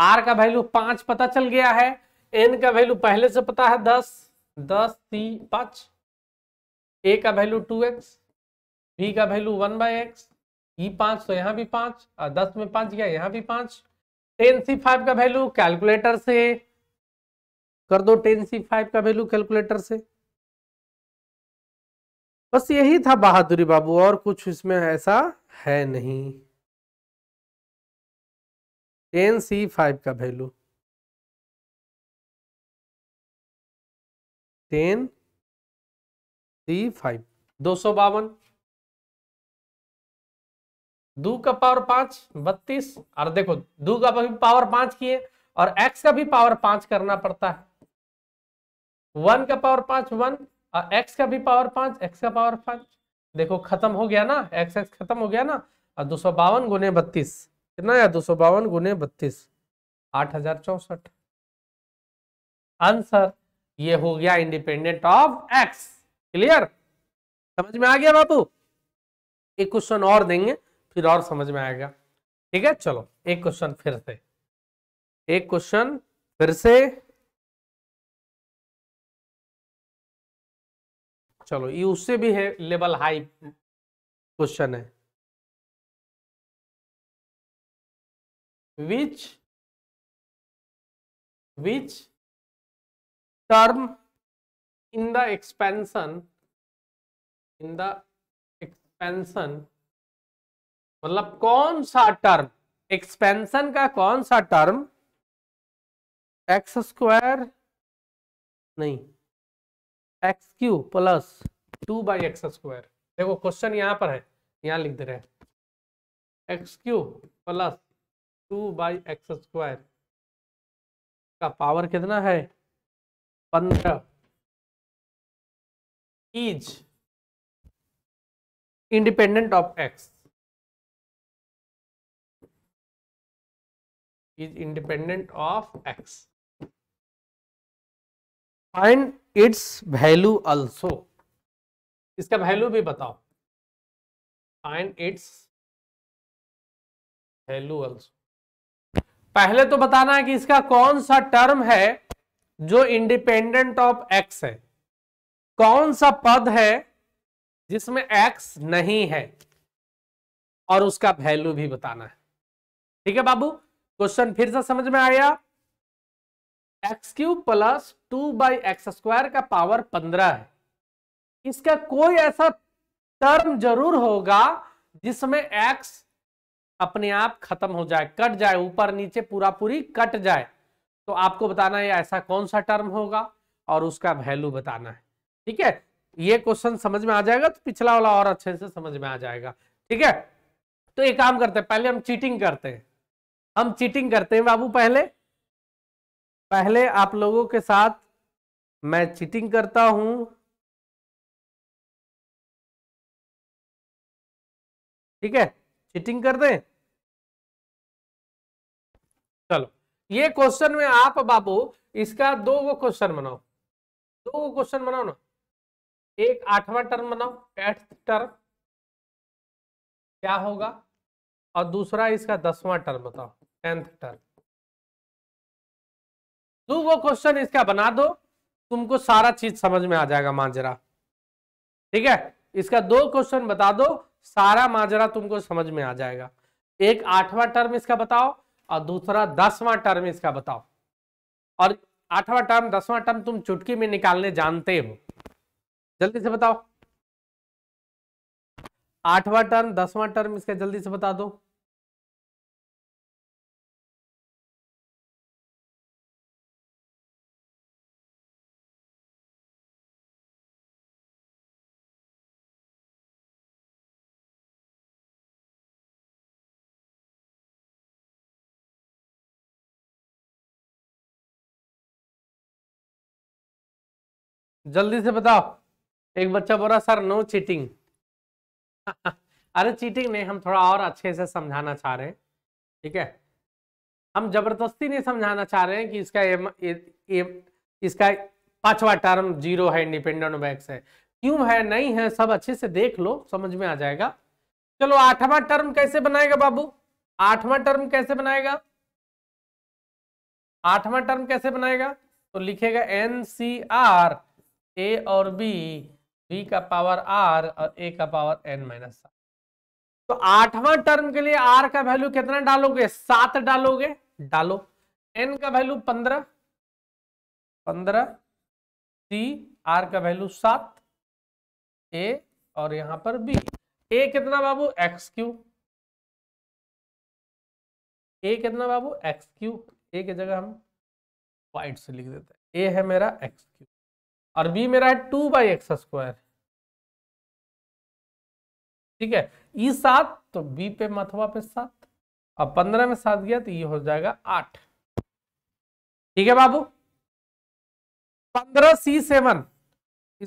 Speaker 1: आर का वैल्यू पांच पता चल गया है एन का वैल्यू पहले से पता है दस दस सी पाँच ए का वैल्यू टू एक्स बी का वैल्यू वन बाई एक्स ई पाँच तो यहाँ भी पाँच और दस में पाँच गया यहाँ भी पाँच टेन सी फाइव का वैल्यू कैलकुलेटर से कर दो टेन सी फाइव का वैल्यू कैलकुलेटर से बस यही था बहादुरी बाबू और कुछ इसमें
Speaker 2: ऐसा है नहीं टेन सी फाइव का वैल्यू
Speaker 1: टेन थ्री फाइव दो सौ बावन दू का पावर पांच बत्तीस और देखो दू का भी पावर पांच किए और एक्स का भी पावर पांच करना पड़ता है वन का पावर पांच वन और एक्स का भी पावर पांच एक्स का पावर पांच देखो खत्म हो गया ना एक्स एक्स खत्म हो गया ना और दो सौ बावन गुने बत्तीस कितना या दो सौ बावन गुने बत्तीस आठ हजार चौसठ आंसर ये हो गया इंडिपेंडेंट ऑफ एक्स क्लियर समझ में आ गया बापू एक क्वेश्चन और देंगे फिर और समझ में आएगा ठीक है चलो एक क्वेश्चन फिर से एक क्वेश्चन फिर से
Speaker 2: चलो ये उससे भी है लेवल हाई क्वेश्चन है which which term
Speaker 1: in the expansion in the expansion मतलब कौन सा टर्म एक्सपेंशन का कौन सा टर्म एक्स स्क्वायर नहीं x cube plus two by x square देखो क्वेश्चन यहां पर है यहां लिख दे रहे हैं x cube plus two by x square
Speaker 2: का पावर कितना है पंद्रह is independent of x is independent of x find its value also इसका वैल्यू भी बताओ फाइंड
Speaker 1: इट्स वैल्यू ऑल्सो पहले तो बताना है कि इसका कौन सा टर्म है जो इंडिपेंडेंट ऑफ एक्स है कौन सा पद है जिसमें एक्स नहीं है और उसका वैल्यू भी बताना है ठीक है बाबू क्वेश्चन फिर से समझ में आया x cube plus two by x square का पावर पंद्रह है इसका कोई ऐसा टर्म जरूर होगा जिसमें एक्स अपने आप खत्म हो जाए कट जाए ऊपर नीचे पूरा पूरी कट जाए तो आपको बताना है ऐसा कौन सा टर्म होगा और उसका वैल्यू बताना है ठीक है ये क्वेश्चन समझ में आ जाएगा तो पिछला वाला और अच्छे से समझ में आ जाएगा ठीक है तो एक काम करते हैं पहले हम चीटिंग करते हैं हम चीटिंग करते हैं बाबू पहले पहले आप लोगों के साथ मैं चीटिंग करता हूं ठीक है चीटिंग कर दें चलो ये क्वेश्चन में आप बाबू इसका दो वो क्वेश्चन बनाओ दो गो क्वेश्चन बनाओ ना एक आठवां टर्म बनाओ एट्थ टर्म क्या होगा और दूसरा इसका दसवां टर्म बताओ टेंथ टर्म दो गो क्वेश्चन इसका बना दो तुमको सारा चीज समझ में आ जाएगा माजरा ठीक है इसका दो क्वेश्चन बता दो सारा माजरा तुमको समझ में आ जाएगा एक आठवां टर्म इसका बताओ और दूसरा दसवां टर्म इसका बताओ और आठवां टर्म दसवां टर्म तुम चुटकी में निकालने जानते हो जल्दी से बताओ आठवां टर्म
Speaker 2: दसवां टर्म इसका जल्दी से बता दो
Speaker 1: जल्दी से बताओ एक बच्चा बोला सर नो चीटिंग अरे चीटिंग नहीं हम थोड़ा और अच्छे से समझाना चाह रहे हैं ठीक है हम जबरदस्ती नहीं समझाना चाह रहे हैं कि इसका ए, ए, ए, इसका पांचवा टर्म जीरो है इंडिपेंडेंट बैक्स है क्यों है नहीं है सब अच्छे से देख लो समझ में आ जाएगा चलो आठवा टर्म कैसे बनाएगा बाबू आठवा टर्म कैसे बनाएगा आठवा टर्म कैसे बनाएगा तो लिखेगा एन सी आर ए और बी बी का पावर आर और ए का पावर एन माइनस सात तो आठवां टर्म के लिए आर का वैल्यू कितना डालोगे सात डालोगे डालो एन का वैल्यू पंद्रह पंद्रह सी आर का वैल्यू सात ए और यहां पर बी ए कितना बाबू
Speaker 2: एक्स क्यू ए कितना बाबू एक्स क्यू ए की जगह हम वाइट से लिख देते हैं ए है मेरा एक्स क्यू और बी मेरा
Speaker 1: है टू बाई एक्स स्क्वायर ठीक है ई e सात तो बी पे मथवा पे सात अब पंद्रह में सात गया तो ये हो जाएगा आठ ठीक है बाबू पंद्रह सी सेवन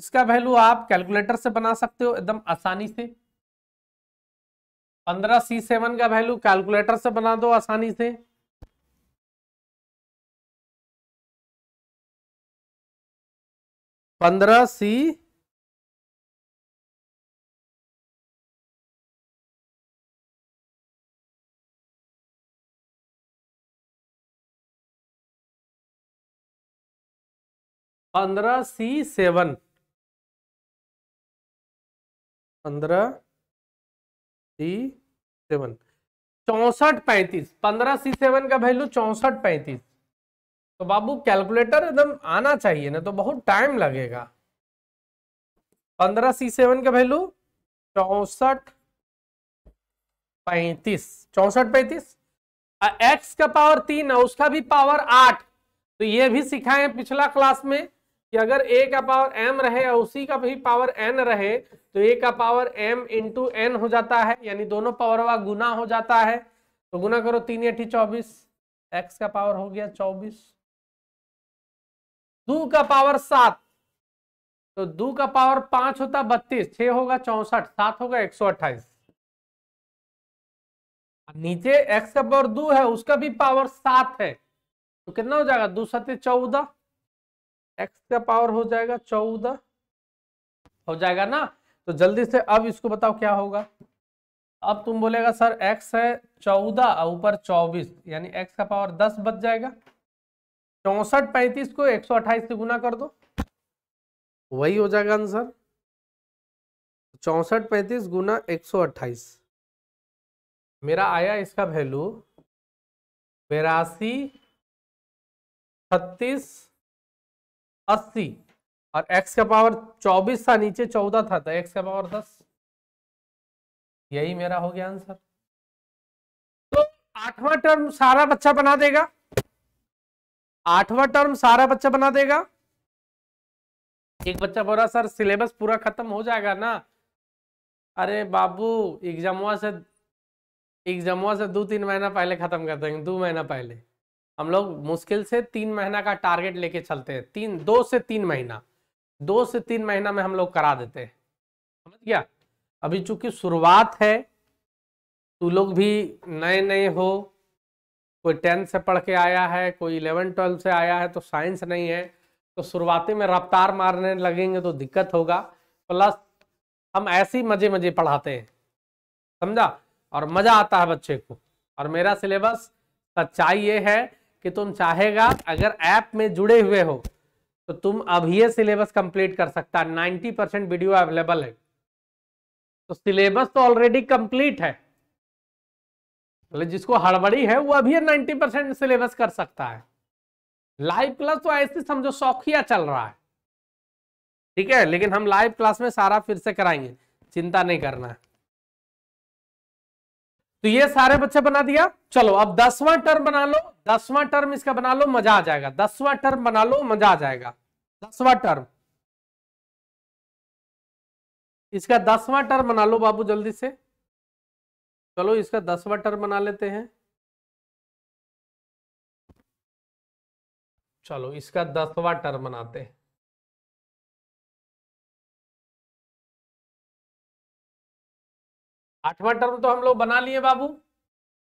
Speaker 1: इसका वैल्यू आप कैलकुलेटर से बना सकते हो एकदम आसानी से पंद्रह सी सेवन का वैल्यू कैलकुलेटर से बना दो आसानी से
Speaker 2: पंद्रह सी पंद्रह सी सेवन पंद्रह
Speaker 1: सी सेवन चौसठ पैंतीस पंद्रह सी सेवन का वैल्यू चौसठ पैंतीस तो बाबू कैलकुलेटर एकदम आना चाहिए ना तो बहुत टाइम लगेगा पंद्रह सी सेवन का वैल्यू चौसठ पैंतीस चौसठ पैंतीस एक्स का पावर तीन है उसका भी पावर आठ तो ये भी सिखाए पिछला क्लास में कि अगर ए का पावर एम रहे और उसी का भी पावर एन रहे तो ए का पावर एम इंटू एन हो जाता है यानी दोनों पावर का गुना हो जाता है तो गुना करो तीन अठी चौबीस एक्स का पावर हो गया चौबीस दू का पावर सात तो दू का पावर पांच होता बत्तीस छ होगा चौसठ सात होगा एक सौ अट्ठाईस नीचे एक्स का पावर दो है उसका भी पावर सात है तो कितना हो जाएगा दो सत्य चौदह एक्स का पावर हो जाएगा चौदह हो जाएगा ना तो जल्दी से अब इसको बताओ क्या होगा अब तुम बोलेगा सर एक्स है चौदह और ऊपर चौबीस यानी एक्स का पावर दस बच जाएगा चौसठ पैंतीस को एक सौ अट्ठाईस से गुना कर दो वही हो जाएगा आंसर चौसठ पैंतीस गुना एक सौ अट्ठाईस मेरा आया इसका वैल्यू बेरासी
Speaker 2: छत्तीस अस्सी और एक्स का
Speaker 1: पावर चौबीस था नीचे चौदह था तो एक्स का पावर दस यही मेरा हो गया आंसर तो आठवां टर्म सारा बच्चा बना देगा आठवां टर्म सारा बच्चा बना देगा एक बच्चा बोल रहा सर सिलेबस पूरा खत्म हो जाएगा ना अरे बाबू एग्जामुआ से एग्जामुआ से दो तीन महीना पहले खत्म कर देंगे दो महीना पहले हम लोग मुश्किल से तीन महीना का टारगेट लेके चलते हैं तीन दो से तीन महीना दो से तीन महीना में हम लोग करा देते हैं समझ गया अभी चूंकि शुरुआत है तू तो लोग भी नए नए हो कोई टेंथ से पढ़ के आया है कोई इलेवन ट्वेल्थ से आया है तो साइंस नहीं है तो शुरुआती में रफ्तार मारने लगेंगे तो दिक्कत होगा प्लस हम ऐसे मज़े मज़े पढ़ाते हैं समझा और मज़ा आता है बच्चे को और मेरा सिलेबस सच्चाई ये है कि तुम चाहेगा अगर ऐप में जुड़े हुए हो तो तुम अभी ये सिलेबस कंप्लीट कर सकता है नाइन्टी परसेंट वीडियो अवेलेबल है तो सिलेबस तो ऑलरेडी कंप्लीट है मतलब जिसको हड़बड़ी है वो अभी नाइनटी परसेंट सिलेबस कर सकता है लाइव क्लास तो ऐसे समझो शौकिया चल रहा है ठीक है लेकिन हम लाइव क्लास में सारा फिर से कराएंगे चिंता नहीं करना है तो ये सारे बच्चे बना दिया चलो अब दसवां टर्म बना लो दसवां टर्म इसका बना लो मजा आ जाएगा दसवां टर्म बना लो मजा आ जाएगा दसवां टर्म इसका दसवां टर्म बना लो बाबू जल्दी से
Speaker 2: चलो इसका दसवा टर्म बना लेते हैं चलो इसका दसवा टर्म बनाते हैं आठवां टर्म
Speaker 1: तो हम लोग बना लिए बाबू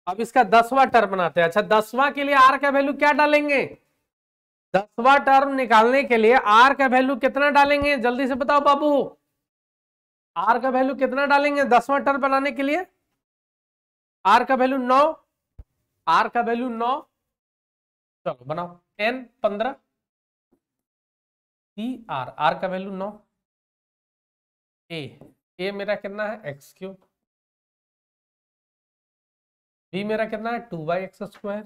Speaker 1: अब इसका दसवां टर्म बनाते हैं अच्छा दसवां के लिए आर का वैल्यू क्या डालेंगे दसवां टर्म निकालने के लिए आर का वैल्यू कितना डालेंगे जल्दी से बताओ बाबू आर का वैल्यू कितना डालेंगे दसवां टर्म बनाने के लिए आर का वैल्यू नौ आर का वैल्यू नौ चलो बनाओ एन पंद्रह सी आर आर का वैल्यू
Speaker 2: नौ ए ए मेरा कितना है एक्स क्यूब बी मेरा कितना है two by x square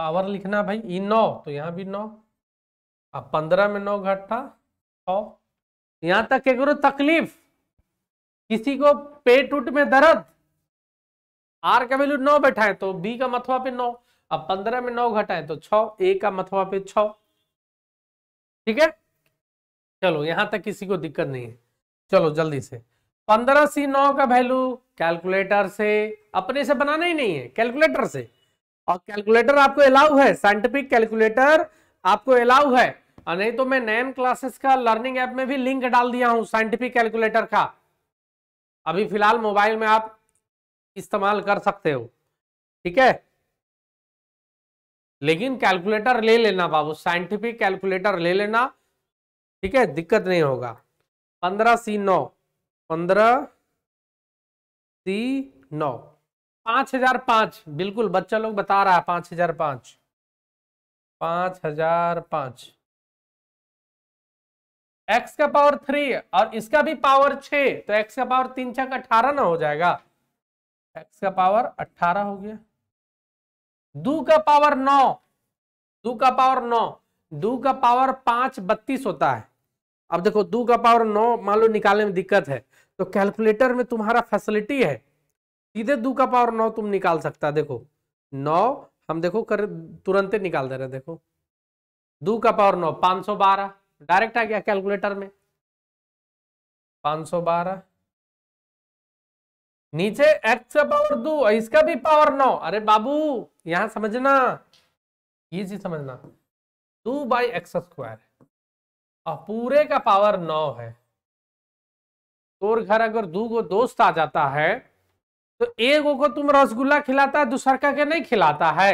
Speaker 1: power लिखना भाई ई नौ तो यहां भी नौ अब पंद्रह में नौ घटा सौ यहां तक एक तकलीफ किसी को पेट उट में दर्द आर का वैल्यू नौ है तो बी का मथवा पे नौ अब पंद्रह में नौ घटाए तो छ ए का मथवा पे छ ठीक है चलो यहां तक किसी को दिक्कत नहीं है चलो जल्दी से पंद्रह सी नौ का वैल्यू कैलकुलेटर से अपने से बनाना ही नहीं है कैलकुलेटर से और कैलकुलेटर आपको अलाउ है साइंटिफिक कैलकुलेटर आपको अलाउ है और नहीं तो मैं नैन क्लासेस का लर्निंग ऐप में भी लिंक डाल दिया हूं साइंटिफिक कैलकुलेटर का अभी फिलहाल मोबाइल में आप इस्तेमाल कर सकते हो ठीक है लेकिन कैलकुलेटर ले लेना बाबू साइंटिफिक कैलकुलेटर ले लेना ठीक है दिक्कत नहीं होगा पंद्रह सी नौ पंद्रह सी नौ पांच हजार पांच बिल्कुल बच्चा लोग बता रहा है पांच हजार पांच पांच हजार पांच x का पावर थ्री और इसका भी पावर छ तो x का पावर तीन छक अठारह ना हो जाएगा x का पावर अठारह हो गया दो का पावर नौ दो का पावर नौ दो का पावर पांच बत्तीस होता है अब देखो दो का पावर नौ मान लो निकालने में दिक्कत है तो कैलकुलेटर में तुम्हारा फैसिलिटी है सीधे दो का पावर नौ तुम निकाल सकता देखो नौ हम देखो कर तुरंत निकाल दे रहे देखो दो का पावर नौ पांच सौ बारह डायरेक्ट आ गया कैलकुलेटर में 512 नीचे का पावर दो इसका भी पावर नौ अरे बाबू यहां समझना ये चीज समझना टू बाई एक्स स्क्वायर और पूरे का पावर नौ है तो और घर अगर दो गो दोस्त आ जाता है तो एक को तुम रसगुल्ला खिलाता है दूसर का के नहीं खिलाता है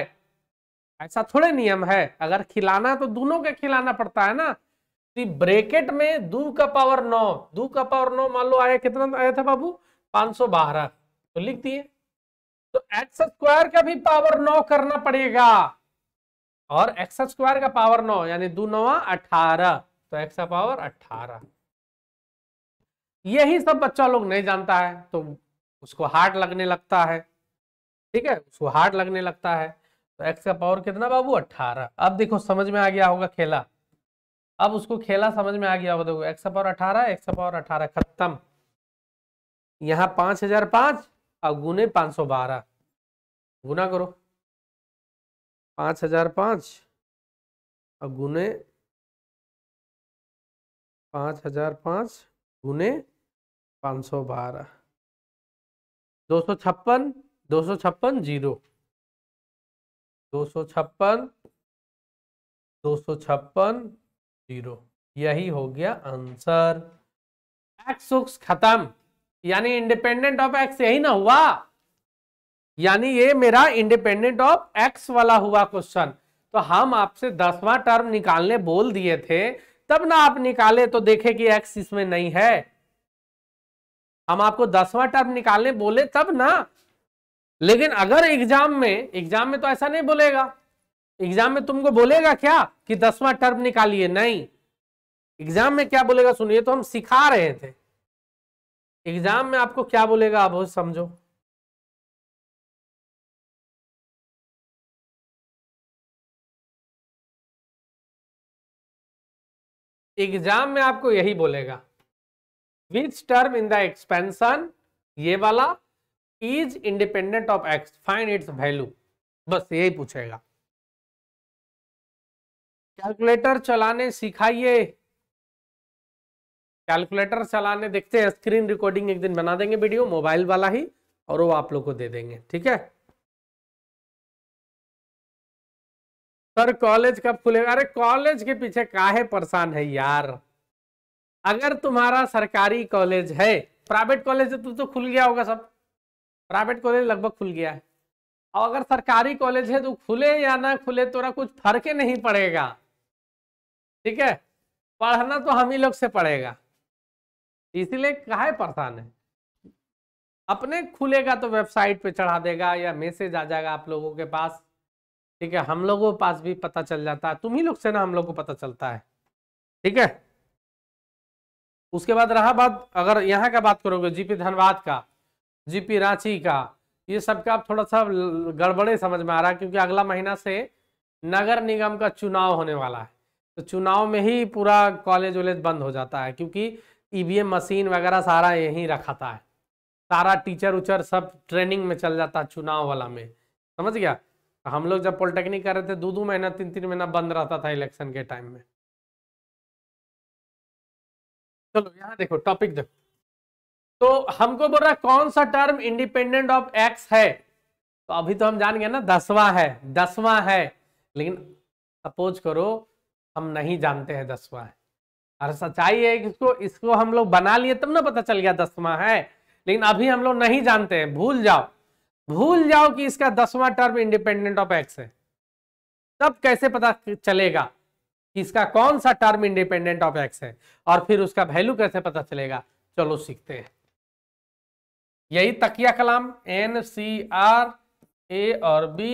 Speaker 1: ऐसा थोड़े नियम है अगर खिलाना तो दोनों के खिलाना पड़ता है ना ब्रेकेट में दो का पावर नौ दो का पावर नौ मान लो आया कितना आया था बाबू पांच सौ बारह तो लिख दिए तो एक्स स्क्वायर का भी पावर नौ करना पड़ेगा और एक्स स्क्वायर का पावर नौ यानी दो नवा अठारह तो एक्स का पावर अठारह यही सब बच्चा लोग नहीं जानता है तो उसको हार्ड लगने लगता है ठीक है उसको हार्ड लगने लगता है तो एक्स का पावर कितना बाबू अट्ठारह अब देखो समझ में आ गया होगा खेला अब उसको खेला समझ में आ गया होगा देखो एक्स पावर अठारह एक्स पावर अठारह खत्म यहाँ पांच हजार पांच और गुने पांच सौ बारह गुना करो पांच हजार पांच और गुने
Speaker 2: पाँच हजार पाँच गुने
Speaker 1: पाँच सौ बारह दो सौ छप्पन दो सौ छप्पन जीरो दो सौ छप्पन दो सौ छप्पन जीरो यही हो गया आंसर एक्स खत्म यानी इंडिपेंडेंट ऑफ एक्स यही ना हुआ यानी ये मेरा इंडिपेंडेंट ऑफ एक्स वाला हुआ क्वेश्चन तो हम आपसे दसवां टर्म निकालने बोल दिए थे तब ना आप निकाले तो देखे कि एक्स इसमें नहीं है हम आपको दसवां टर्म निकालने बोले तब ना लेकिन अगर एग्जाम में एग्जाम में तो ऐसा नहीं बोलेगा एग्जाम में तुमको बोलेगा क्या कि दसवां टर्म निकालिए नहीं एग्जाम में क्या बोलेगा सुनिए तो हम सिखा रहे थे
Speaker 2: एग्जाम में आपको क्या बोलेगा आप समझो
Speaker 1: एग्जाम में आपको यही बोलेगा which term in the expansion ये वाला is independent of x find its value बस यही पूछेगा कैलकुलेटर चलाने सिखाइए कैलकुलेटर चलाने देखते हैं स्क्रीन रिकॉर्डिंग एक दिन बना देंगे वीडियो मोबाइल वाला ही और वो आप लोग को दे देंगे ठीक है सर कॉलेज कब खुलेगा अरे कॉलेज के पीछे काहे परेशान है यार अगर तुम्हारा सरकारी कॉलेज है प्राइवेट कॉलेज तो, तो खुल गया होगा सब प्राइवेट कॉलेज लगभग खुल गया है और अगर सरकारी कॉलेज है तो खुले या ना खुले तोरा कुछ फर्क नहीं पड़ेगा ठीक है पढ़ना तो हम ही लोग से पड़ेगा इसीलिए काहे परेशान है अपने खुलेगा तो वेबसाइट पे चढ़ा देगा या मैसेज आ जाएगा आप लोगों के पास ठीक है हम लोगों के पास भी पता चल जाता है तुम ही लोग से ना हम लोग को पता चलता है ठीक है उसके बाद रहा बात अगर यहाँ का बात करोगे जीपी धनबाद का जीपी रांची का ये सब का आप थोड़ा सा गड़बड़े समझ में आ रहा है क्योंकि अगला महीना से नगर निगम का चुनाव होने वाला है तो चुनाव में ही पूरा कॉलेज वॉलेज बंद हो जाता है क्योंकि ईवीएम e मशीन वगैरह सारा यहीं रखाता है सारा टीचर उचर सब ट्रेनिंग में चल जाता है चुनाव वाला में समझ गया तो हम लोग जब पॉलिटेक्निक कर रहे थे दो दो महीना तीन तीन महीना बंद रहता था इलेक्शन के टाइम में चलो यहाँ देखो टॉपिक देखो तो हमको बोल रहा है कौन सा टर्म इंडिपेंडेंट ऑफ एक्स है तो अभी तो हम जान गए ना दसवां है दसवां है लेकिन सपोज करो हम नहीं जानते हैं दसवा है और सच्चाई है कि इसको इसको हम लोग बना लिए तब ना पता चल गया दसवां है लेकिन अभी हम लोग नहीं जानते हैं भूल जाओ भूल जाओ कि इसका दसवां टर्म इंडिपेंडेंट ऑफ एक्स है तब कैसे पता चलेगा कि इसका कौन सा टर्म इंडिपेंडेंट ऑफ एक्स है और फिर उसका वैल्यू कैसे पता चलेगा चलो सीखते हैं यही तकिया कलाम एन सी आर ए और बी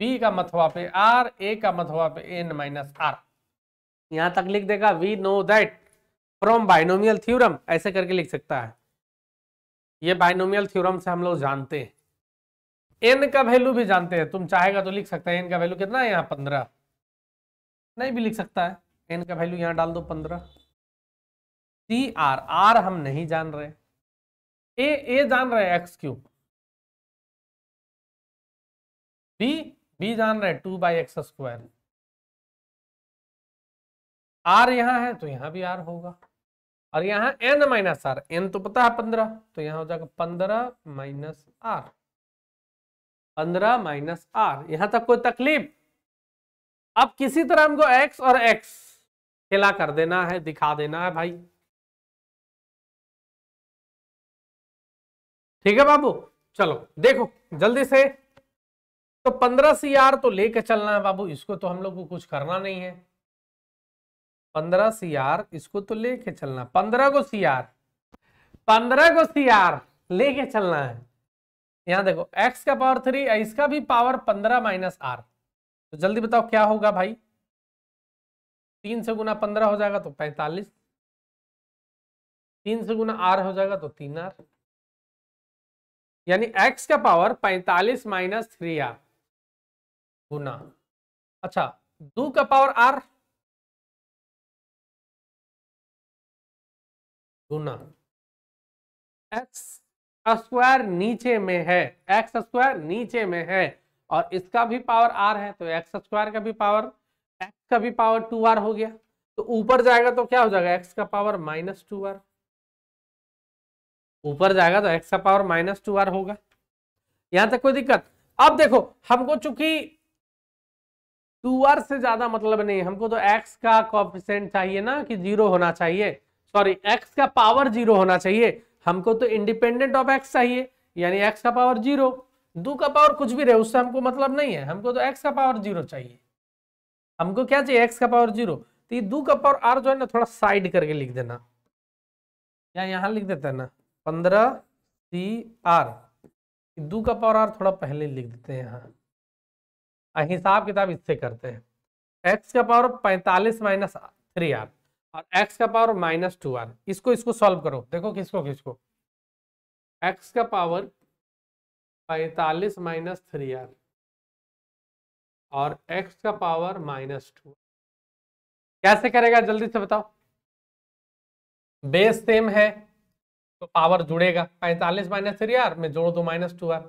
Speaker 1: बी का मथवा पे आर ए का मथवा पे एन माइनस आर यहां तक लिख देगा we know that from binomial theorem ऐसे करके लिख सकता है ये बाइनोमियल थ्योरम से हम लोग जानते हैं एन का वैल्यू भी जानते हैं तुम चाहेगा तो लिख सकता है एन का वैल्यू कितना है यहाँ पंद्रह नहीं भी लिख सकता है एन का वैल्यू यहाँ डाल दो पंद्रह सी आर आर हम नहीं जान रहे
Speaker 2: ए ए जान रहे एक्स क्यूब
Speaker 1: बी बी जान रहे two by x square R यहाँ है तो यहाँ भी आर होगा और यहाँ एन माइनस आर एन तो पता है पंद्रह तो यहाँ हो जाएगा पंद्रह माइनस आर पंद्रह माइनस आर यहाँ तक कोई तकलीफ अब किसी तरह हमको एक्स और एक्स खेला कर देना है दिखा देना है भाई ठीक है बाबू चलो देखो जल्दी से तो पंद्रह सी आर तो लेके चलना है बाबू इसको तो हम लोग को कुछ करना नहीं है पंद्रह सी आर इसको तो लेके चलना पंद्रह को सी आर पंद्रह को सी आर लेके चलना है यहां देखो x का पावर थ्री इसका भी पावर पंद्रह माइनस आर तो जल्दी बताओ क्या होगा भाई तीन से गुना पंद्रह हो जाएगा तो पैंतालीस तीन से गुना आर हो जाएगा तो तीन आर यानी x का पावर पैंतालीस माइनस थ्री आर गुना अच्छा दो का पावर आर गुना एक्स स्क्वायर नीचे में है एक्स स्क्वायर नीचे में है और इसका भी पावर आर है तो एक्स स्क्वायर का भी पावर एक्स का भी पावर टू आर हो गया तो ऊपर जाएगा तो क्या हो जाएगा एक्स का पावर माइनस टू आर ऊपर जाएगा तो एक्स का पावर माइनस टू आर होगा यहां तक कोई दिक्कत अब देखो हमको चूंकि टू आर से ज्यादा मतलब नहीं हमको तो एक्स का कॉफिशेंट चाहिए ना कि जीरो होना चाहिए सॉरी एक्स का पावर जीरो होना चाहिए हमको तो इंडिपेंडेंट ऑफ एक्स चाहिए यानी एक्स का पावर जीरो दो का पावर कुछ भी रहे उससे हमको मतलब नहीं है हमको तो एक्स का पावर जीरो चाहिए हमको क्या चाहिए एक्स का पावर जीरो तो ये दो का पावर आर जो है ना थोड़ा साइड करके लिख देना या यहां लिख देते हैं ना पंद्रह सी आर दो का पावर आर थोड़ा पहले लिख देते हैं यहाँ हिसाब किताब इससे करते हैं एक्स का पावर पैंतालीस माइनस थ्री आर और x का पावर माइनस टू आर इसको इसको सॉल्व करो देखो किसको किसको x का पावर पैतालीस माइनस थ्री आर
Speaker 2: और x का पावर माइनस टू कैसे
Speaker 1: करेगा जल्दी से बताओ बेस सेम है तो पावर जुड़ेगा पैंतालीस माइनस थ्री आर में जोड़ दो माइनस टू आर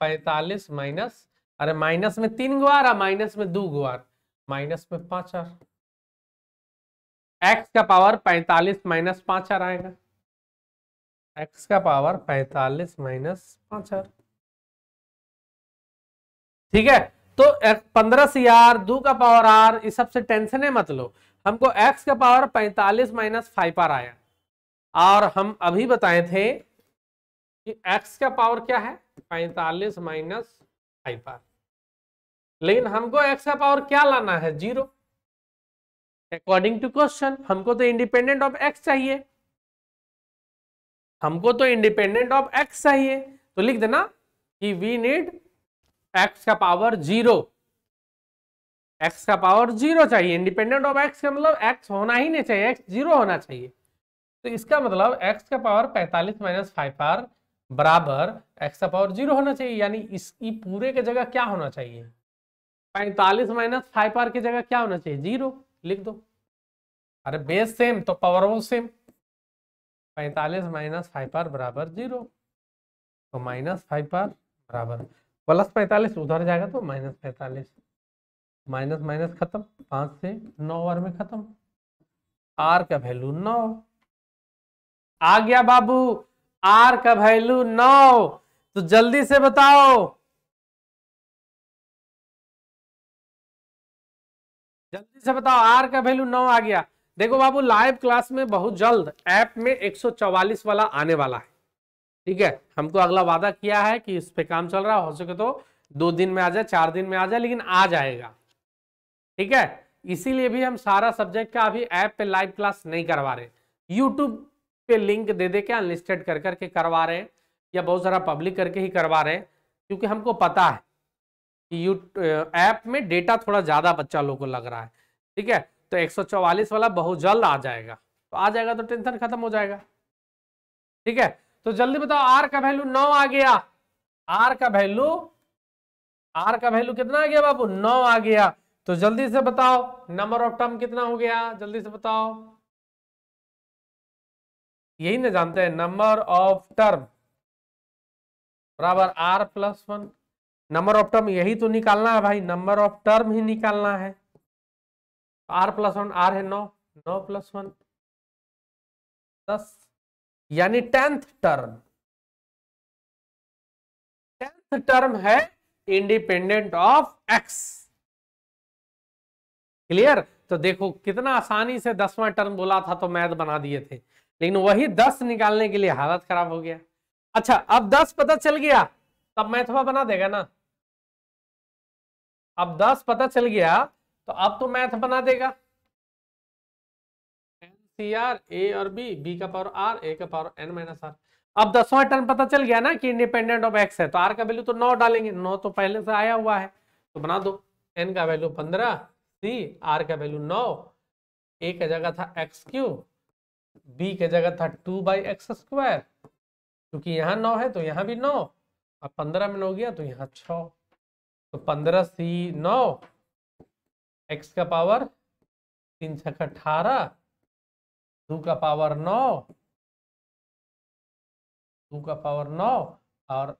Speaker 1: पैतालीस माइनस अरे माइनस में तीन गुआर माइनस में दो गुआर माइनस में पांच आर एक्स का पावर पैंतालीस माइनस पांच आर आएगा एक्स का पावर पैंतालीस माइनस पांच आर ठीक है तो पंद्रह सी आर दो का पावर आर इस सबसे टेंशन है मत लो हमको एक्स का पावर पैंतालीस माइनस फाइव आर आया और हम अभी बताए थे कि एक्स का पावर क्या है 45 माइनस फाइव आर लेकिन हमको एक्स का पावर क्या लाना है जीरो अकॉर्डिंग टू क्वेश्चन हमको तो इंडिपेंडेंट ऑफ एक्स चाहिए हमको तो इंडिपेंडेंट ऑफ एक्स चाहिए तो लिख देना कि वी नीड एक्स का पावर जीरो एक्स का पावर जीरो चाहिए इंडिपेंडेंट ऑफ एक्स का मतलब एक्स होना ही नहीं चाहिए एक्स जीरो होना चाहिए तो इसका मतलब एक्स का पावर पैंतालीस माइनस फाइव आर बराबर एक्स का पावर जीरो होना चाहिए यानी इसकी पूरे की जगह क्या होना चाहिए पैंतालीस माइनस फाइव आर की जगह क्या होना चाहिए जीरो लिख दो अरे बेस सेम तो पावर वो सेम पैंतालीस माइनस फाइव पर बराबर जीरो तो माइनस फाइव पर बराबर प्लस पैंतालीस उधर जाएगा तो माइनस पैंतालीस माइनस माइनस खत्म पाँच से नौ ओवर में खत्म आर का वैल्यू नौ आ गया बाबू आर का वैल्यू नौ तो जल्दी से बताओ जल्दी से बताओ आर का वैल्यू नौ आ गया देखो बाबू लाइव क्लास में बहुत जल्द ऐप में 144 वाला आने वाला है ठीक है हमको अगला वादा किया है कि इस पे काम चल रहा है हो सके तो दो दिन में आ जाए चार दिन में आ जाए लेकिन आ जाएगा ठीक है इसीलिए भी हम सारा सब्जेक्ट का अभी ऐप पे लाइव क्लास नहीं करवा रहे यूट्यूब पे लिंक दे दे के अनलिस्टेड कर करके करवा रहे हैं या बहुत सारा पब्लिक करके ही करवा रहे हैं क्योंकि हमको पता है ऐप में डेटा थोड़ा ज़्यादा बच्चा लोग को लग रहा है ठीक है तो 144 वाला बहुत जल्द आ जाएगा तो आ जाएगा तो टेंशन खत्म हो जाएगा ठीक है तो जल्दी बताओ आर का वैल्यू नौ आ गया आर का वैल्यू आर का वैल्यू कितना आ गया बाबू नौ आ गया तो जल्दी से बताओ नंबर ऑफ टर्म कितना हो गया जल्दी से बताओ यही ना जानते हैं नंबर ऑफ टर्म बराबर R plus one number of term यही तो निकालना है भाई नंबर ऑफ टर्म ही निकालना है आर प्लस वन आर है नौ नौ प्लस वन दस यानी टेंथ
Speaker 2: टर्म टेंथ टर्म है इंडिपेंडेंट
Speaker 1: ऑफ एक्स क्लियर तो देखो कितना आसानी से दसवां टर्म बोला था तो मैथ बना दिए थे लेकिन वही दस निकालने के लिए हालत खराब हो गया अच्छा अब दस पता चल गया तब मैथवा बना देगा ना अब दस पता चल गया तो अब तो मैथ बना देगा एन सी आर ए और बी बी का पावर आर ए का पावर एन माइनस आर अब दसवा टर्म पता चल गया ना कि इंडिपेंडेंट ऑफ एक्स है तो आर का वैल्यू तो नौ डालेंगे नौ तो पहले से आया हुआ है तो बना दो एन का वैल्यू पंद्रह सी आर का वैल्यू नौ ए का जगह था एक्स क्यू बी का जगह था टू बाई एक्स स्क्वायर क्योंकि यहाँ नौ है तो यहाँ भी नौ और पंद्रह में नौ गया तो यहाँ छः तो पंद्रह सी नौ एक्स का पावर तीन छक अठारह टू का पावर नौ टू का पावर नौ और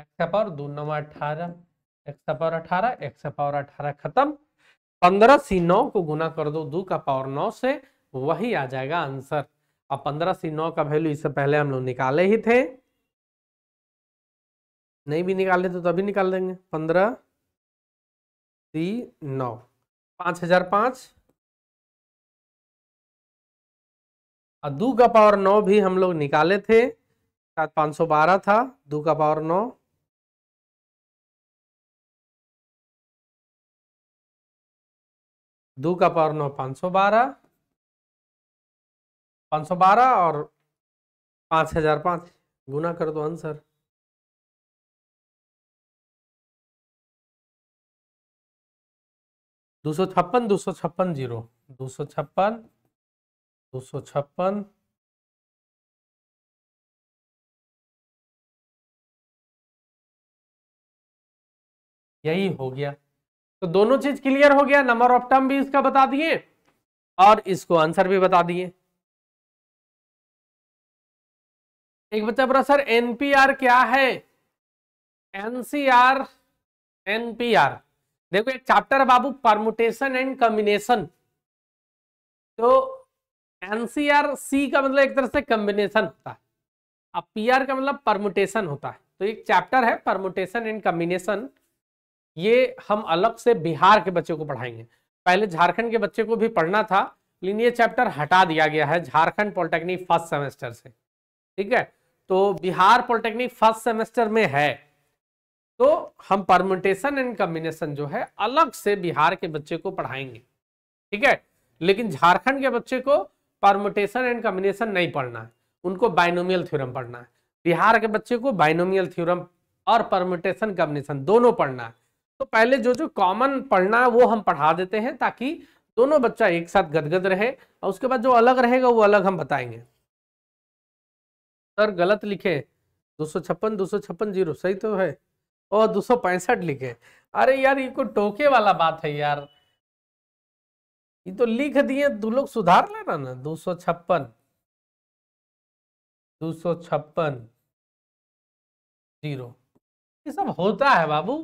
Speaker 1: एक्स का पावर दो नौ अठारह एक्स का पावर अठारह एक्स का पावर अठारह खत्म पंद्रह सी नौ को गुना कर दो दो का पावर नौ से वही आ जाएगा आंसर अब पंद्रह सी नौ का वैल्यू इससे पहले हम लोग निकाले ही थे नहीं भी लेते तो तभी निकाल देंगे पंद्रह
Speaker 2: सी नौ पाँच हजार पाँच और दो का पावर नौ भी हम लोग निकाले थे शायद पाँच सौ बारह था दो का पावर नौ दो का पावर नौ पाँच सौ बारह पाँच सौ बारह और पाँच हजार पाँच गुना कर दो आंसर दो सौ छप्पन दो सौ छप्पन जीरो दो सौ छप्पन दो सौ छप्पन यही हो गया तो दोनों चीज क्लियर हो गया नंबर ऑफ टर्म भी इसका बता दिए और इसको आंसर भी बता दिए
Speaker 1: एक बच्चा बोला सर एनपीआर क्या है एनसीआर एनपीआर देखो एक चैप्टर बाबू परमुटेशन एंड कम्बिनेशन तो एनसीआर सी का मतलब एक तरह से कम्बिनेशन होता है अब पीआर का मतलब परमुटेशन होता है तो एक चैप्टर है परमुटेशन एंड कम्बिनेशन ये हम अलग से बिहार के बच्चों को पढ़ाएंगे पहले झारखंड के बच्चे को भी पढ़ना था लेकिन ये चैप्टर हटा दिया गया है झारखंड पॉलिटेक्निक फर्स्ट सेमेस्टर से ठीक है तो बिहार पॉलिटेक्निक फर्स्ट सेमेस्टर में है तो हम परमुटेशन एंड कम्बिनेशन जो है अलग से बिहार के बच्चे को पढ़ाएंगे ठीक है लेकिन झारखंड के बच्चे को परमुटेशन एंड कम्बिनेशन नहीं पढ़ना है उनको बाइनोमियल थ्योरम पढ़ना है बिहार के बच्चे को बाइनोमियल थ्योरम और परमुटेशन कम्बिनेशन दोनों पढ़ना है तो पहले जो जो कॉमन पढ़ना है वो हम पढ़ा देते हैं ताकि दोनों बच्चा एक साथ गदगद रहे और उसके बाद जो अलग रहेगा वो अलग हम बताएंगे सर गलत लिखे दो सौ छप्पन दो सौ छप्पन जीरो सही तो है ओ दो सौ पैंसठ लिखे अरे यार ये कोई टोके वाला बात है यार ये तो लिख दिए दो तो लोग सुधार लेना ना दो सौ छप्पन दो सौ छप्पन जीरो ये सब होता है बाबू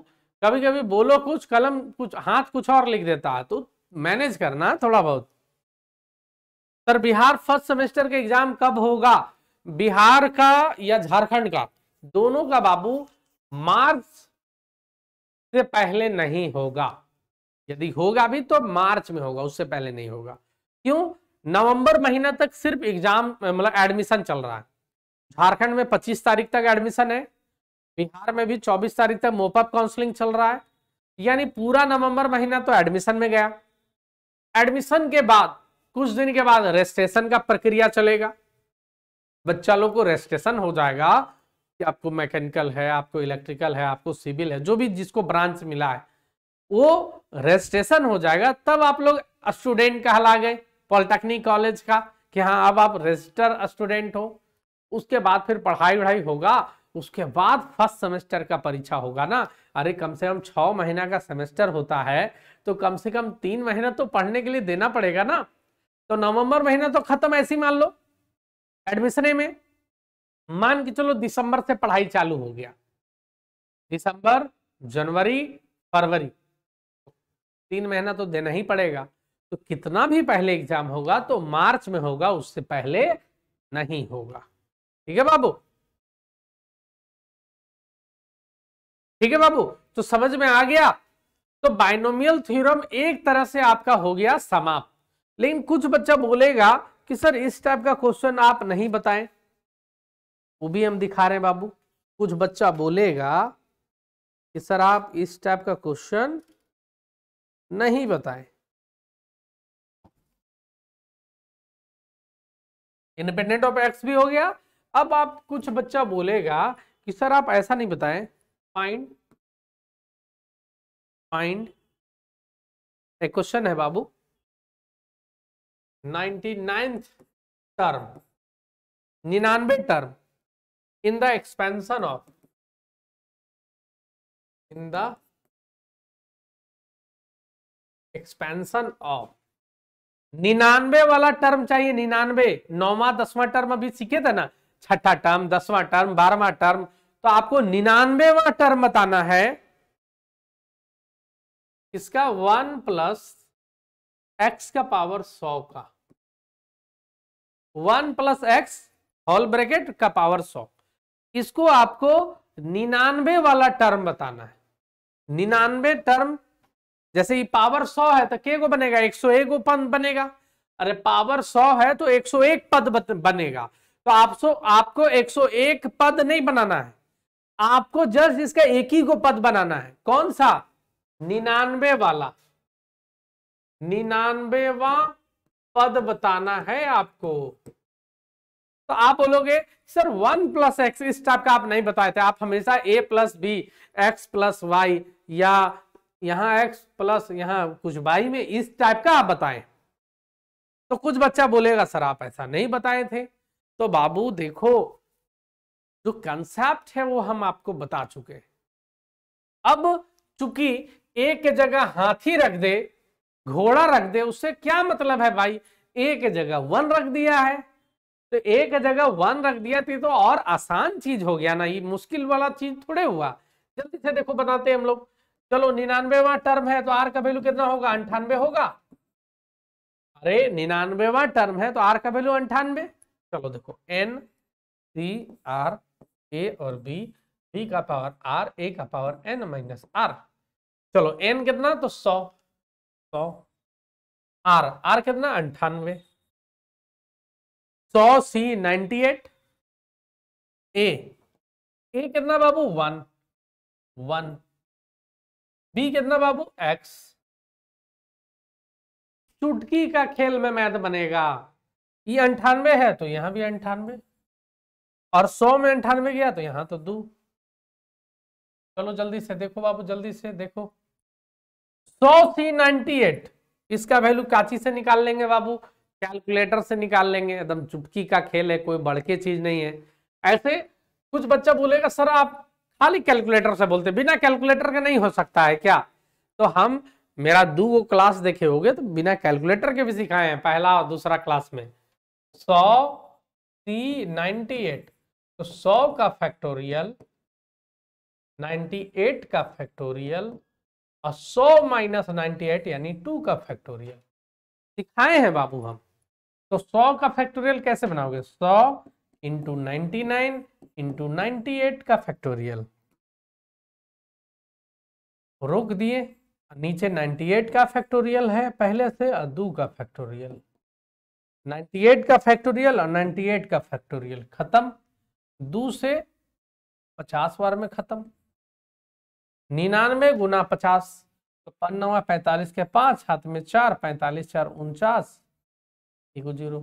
Speaker 1: कभी कभी बोलो कुछ कलम कुछ हाथ कुछ और लिख देता है तो मैनेज करना थोड़ा बहुत सर बिहार फर्स्ट सेमेस्टर का एग्जाम कब होगा बिहार का या झारखंड का दोनों का बाबू मार्च से पहले नहीं होगा यदि होगा भी तो मार्च में होगा उससे पहले नहीं होगा क्यों नवंबर महीना तक सिर्फ एग्जाम मतलब एडमिशन चल रहा है झारखंड में 25 तारीख तक एडमिशन है बिहार में भी 24 तारीख तक मोपअप काउंसलिंग चल रहा है यानी पूरा नवंबर महीना तो एडमिशन में गया एडमिशन के बाद कुछ दिन के बाद रजिस्ट्रेशन का प्रक्रिया चलेगा बच्चा लोग को रजिस्ट्रेशन हो जाएगा आपको मैकेनिकल है आपको इलेक्ट्रिकल है आपको सिविल है जो भी जिसको ब्रांच मिला है वो रजिस्ट्रेशन हो जाएगा तब आप लोग स्टूडेंट कहला गए पॉलिटेक्निक कॉलेज का कि हाँ अब आप रजिस्टर स्टूडेंट हो उसके बाद फिर पढ़ाई वढ़ाई होगा उसके बाद फर्स्ट सेमेस्टर का परीक्षा होगा ना अरे कम से कम छः महीना का सेमेस्टर होता है तो कम से कम तीन महीना तो पढ़ने के लिए देना पड़ेगा ना तो नवंबर महीना तो खत्म ऐसी मान लो एडमिशन में मान के चलो दिसंबर से पढ़ाई चालू हो गया दिसंबर जनवरी फरवरी तीन महीना तो देना ही पड़ेगा तो कितना भी पहले एग्जाम होगा तो मार्च में होगा उससे पहले नहीं होगा ठीक है बाबू ठीक है बाबू तो समझ में आ गया तो बाइनोमियल थ्योरम एक तरह से आपका हो गया समाप्त लेकिन कुछ बच्चा बोलेगा कि सर इस टाइप का क्वेश्चन आप नहीं बताएं वो भी हम दिखा रहे हैं बाबू कुछ बच्चा बोलेगा कि सर आप इस टाइप का क्वेश्चन नहीं बताए
Speaker 2: इंडिपेंडेंट ऑफ एक्स भी हो गया अब आप कुछ बच्चा बोलेगा कि सर आप ऐसा नहीं बताएं फाइंड फाइंड एक क्वेश्चन है बाबू नाइन्टी नाइन्थ टर्म निन्यानवे term in the expansion of in the
Speaker 1: expansion of निन्यानवे वाला टर्म चाहिए निन्यानवे नौवा दसवां टर्म अभी सीखे थे ना छठा टर्म दसवां टर्म बारहवा टर्म तो आपको निन्यानवेवा टर्म बताना है इसका वन प्लस एक्स का पावर सौ का one plus x whole bracket का पावर सौ इसको आपको निन्यानवे वाला टर्म बताना है निन्यानवे टर्म जैसे ये पावर सौ है तो के बनेगा एक सौ एक पद बनेगा अरे पावर सौ है तो एक सौ एक पद बनेगा तो आप सो, आपको एक सौ एक पद नहीं बनाना है आपको जस्ट इसका एक ही को पद बनाना है कौन सा निन्यानवे वाला निन्यानवेवा पद बताना है आपको तो आप बोलोगे सर वन प्लस एक्स इस टाइप का आप नहीं बताए थे आप हमेशा A plus B x plus Y या यहां एक्स प्लस यहां कुछ वाई में इस टाइप का आप बताएं तो कुछ बच्चा बोलेगा सर आप ऐसा नहीं बताए थे तो बाबू देखो जो कंसेप्ट है वो हम आपको बता चुके अब चूंकि एक के जगह हाथी रख दे घोड़ा रख दे उससे क्या मतलब है भाई एक जगह वन रख दिया है तो एक जगह वन रख दिया थी तो और आसान चीज हो गया ना ये मुश्किल वाला चीज थोड़े हुआ जल्दी से देखो बताते हम लोग चलो निन्यानवेवा टर्म है तो आर का वैल्यू कितना होगा अंठानवे होगा अरे निन्यानवेवा टर्म है तो आर का वैल्यू अंठानवे चलो देखो एन सी आर ए और बी बी का पावर आर ए का पावर एन माइनस आर चलो एन कितना तो सौ सौ आर आर कितना
Speaker 2: अंठानवे सौ सी नाइनटी एट ए ए कितना बाबू वन वन
Speaker 1: बी कितना बाबू एक्स चुटकी का खेल में मैथ बनेगा ये अंठानवे है तो यहां भी अंठानवे और सौ में अंठानवे गया तो यहां तो दो चलो जल्दी से देखो बाबू जल्दी से देखो सौ सी नाइनटी एट इसका वैल्यू काची से निकाल लेंगे बाबू कैलकुलेटर से निकाल लेंगे एकदम चुटकी का खेल है कोई बड़के चीज नहीं है ऐसे कुछ बच्चा बोलेगा सर आप खाली कैलकुलेटर से बोलते बिना कैलकुलेटर के नहीं हो सकता है क्या तो हम मेरा दो वो क्लास देखे होगे तो बिना कैलकुलेटर के भी सिखाए हैं पहला और दूसरा क्लास में सौ सी नाइन्टी एट तो सौ का फैक्टोरियल नाइन्टी एट का फैक्टोरियल और सौ माइनस नाइन्टी एट यानी टू का फैक्टोरियल सिखाए हैं बाबू हम तो 100 का फैक्टोरियल कैसे बनाओगे 100 into ninety nine into ninety eight का फैक्टोरियल रोक दिए नीचे 98 का फैक्टोरियल है पहले से और दो का फैक्टोरियल 98 का फैक्टोरियल और 98 का फैक्टोरियल खत्म दो से 50 बार में खत्म निन्यानवे गुना पचास तो पन्नवा पैंतालीस के पांच हाथ में चार पैंतालीस चार उनचास इको जीरो